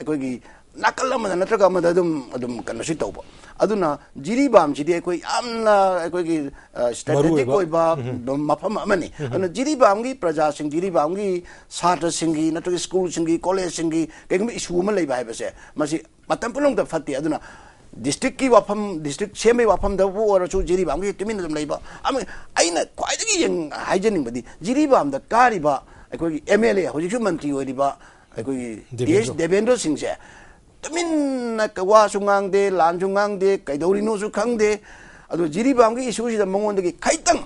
ꯑꯩꯈꯣꯏꯒꯤ ꯅꯥꯀꯜ ꯑꯃꯗ ꯅꯠꯇ꯭ꯔꯒ ꯑꯃꯗ ꯑꯗꯨꯝ ꯑꯗꯨꯝ ꯀꯩꯅꯣꯁꯤ ꯇꯧꯕ ꯑꯗꯨꯅ ꯖꯤꯔꯤꯕꯥꯝꯁꯤꯗꯤ ꯑꯩꯈꯣꯏ ꯌꯥꯝꯅ ꯑꯩꯈꯣꯏꯒꯤ ꯏꯁꯇ꯭ꯔꯦꯇꯦꯖꯤꯛ ꯑꯣꯏꯕ ꯃꯐꯝ ꯑꯃꯅꯤ ꯑꯗꯨꯅ ꯖꯤꯔꯤꯕꯥꯝꯒꯤ ꯄ꯭ꯔꯖꯥꯁꯤꯡ ꯖꯤꯔꯤꯕꯥꯝꯒꯤ ꯁꯥꯇ꯭ꯔꯁꯤꯡꯒꯤ ꯅꯠꯇ꯭ꯔꯒ ꯁ꯭ꯀꯨꯜꯁꯤꯡꯒꯤ ꯀꯣꯂꯦꯖꯁꯤꯡꯒꯤ ꯀꯩꯒꯨꯝꯕ ꯏꯁꯨ ꯑꯃ ꯂꯩꯕ ꯍꯥꯏꯕꯁꯦ ꯃꯁꯤ ꯃꯇꯝ ꯄꯨꯝꯅꯃꯛꯇ ꯐꯠꯇꯦ ꯑꯗꯨꯅ ꯗꯤꯁꯇ꯭रिक्टꯀꯤ ꯋꯥꯐꯝ ꯗꯤꯁꯇ꯭रिक्ट ꯁꯦꯝꯕꯒꯤ ꯋꯥꯐꯝꯗꯕꯨ ꯑꯣꯏꯔꯁꯨ ꯖꯤꯔꯤꯕꯥꯝꯒꯤ ꯇꯨꯃꯤꯟꯅ ꯑꯗꯨꯝ ꯂꯩꯕ ꯑꯃ ꯑꯩꯅ ꯈ꯭ꯋꯥꯏꯗꯒꯤ ꯍꯥꯏꯖꯅꯤꯡꯕꯗꯤ ꯖꯤꯔꯤꯕꯥꯝꯗ ꯀꯥꯔꯤꯕ ꯑꯩꯈꯣꯏꯒꯤ ꯑꯦꯝ ꯑꯦꯜ ꯑꯦ ꯍꯧꯖꯤꯛꯁꯨ ꯃꯟꯇ꯭ꯔꯤ ꯑꯣꯏꯔꯤꯕ ꯑꯩꯈꯣꯏꯒꯤ ꯗꯤ ꯑꯦꯁ ꯗꯦꯕꯦꯟꯗ꯭ꯔꯁꯤꯡꯁꯦ ꯇꯨꯃꯤꯟꯅ ꯋꯥꯁꯨ ꯉꯥꯡꯗꯦ ꯂꯥꯟꯁꯨ ꯉꯥꯡꯗꯦ ꯀꯩꯗꯧꯔꯤꯅꯣꯁꯨ ꯈꯪꯗꯦ ꯑꯗꯨ ꯖꯤꯔꯤꯕꯥꯝꯒꯤ ꯏꯁꯨꯁꯤꯗ ꯃꯉꯣꯟꯗꯒꯤ ꯈꯩꯇꯪ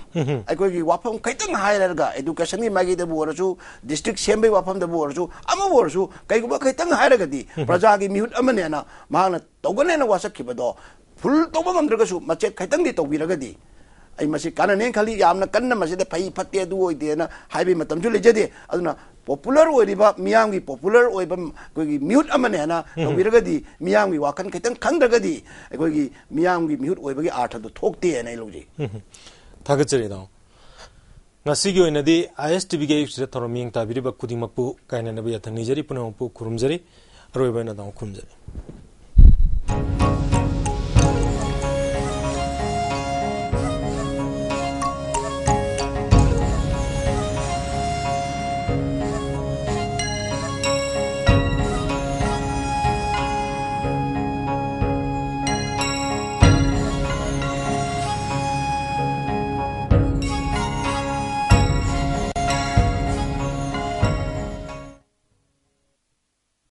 ꯑꯩꯈꯣꯏꯒꯤ ꯋꯥꯐꯝ ꯈꯩꯇꯪ ꯍꯥꯏꯔꯒ ꯑꯦꯗꯨꯀꯦꯁꯟꯒꯤ ꯃꯥꯏꯀꯩꯗꯕꯨ ꯑꯣꯏꯔꯁꯨ ꯗꯤꯁꯇ꯭ꯔꯤꯛ ꯁꯦꯝꯕꯒꯤ ꯋꯥꯐꯝꯗꯕꯨ ꯑꯣꯏꯔꯁꯨ ꯑꯃꯕꯨ ꯑꯣꯏꯔꯁꯨ ꯀꯩꯒꯨꯝꯕ ꯈꯩꯇꯪ ꯍꯥꯏꯔꯒꯗꯤ ꯄ꯭ꯔꯖꯥꯒꯤ ꯃꯤꯍꯨꯠ ꯑꯃꯅꯦꯅ ꯃꯍꯥꯛꯅ ꯇꯧꯒꯅꯦꯅ ꯋꯥꯁꯛꯈꯤꯕꯗꯣ ꯐꯨꯜ ꯇꯧꯕ ꯉꯝꯗ꯭ꯔꯒꯁꯨ ꯃꯆꯦꯠ ꯈꯩꯇꯪꯗꯤ ꯇꯧꯕꯤꯔꯒꯗꯤ ꯑꯩ ꯃꯁꯤ ꯀꯥꯟꯅꯅꯦꯅ ꯈꯜꯂꯤ ꯌꯥꯝꯅ ꯀꯟꯅ ꯃꯁꯤꯗ ꯐꯩ ꯐꯠꯇꯦ ꯑꯗꯨ ꯑꯣꯏꯗꯦꯅ ꯍꯥꯏꯕꯒꯤ ꯃꯇꯝꯁꯨ ꯂꯩꯖꯗꯦ ꯑꯗꯨꯅ popular oiriba miyamgi popular oiba koigi mute amane hana lobiragadi miyamgi wakan khitang khandragadi koigi miyamgi mute oibagi artha do thokte hana loji thagachari da ngasi gi oinadi ISTB ge yusre thoro miyang tabiriba kudimakpu kainanabu yathang nijari punampu khurumjari aroiba na da khurumjari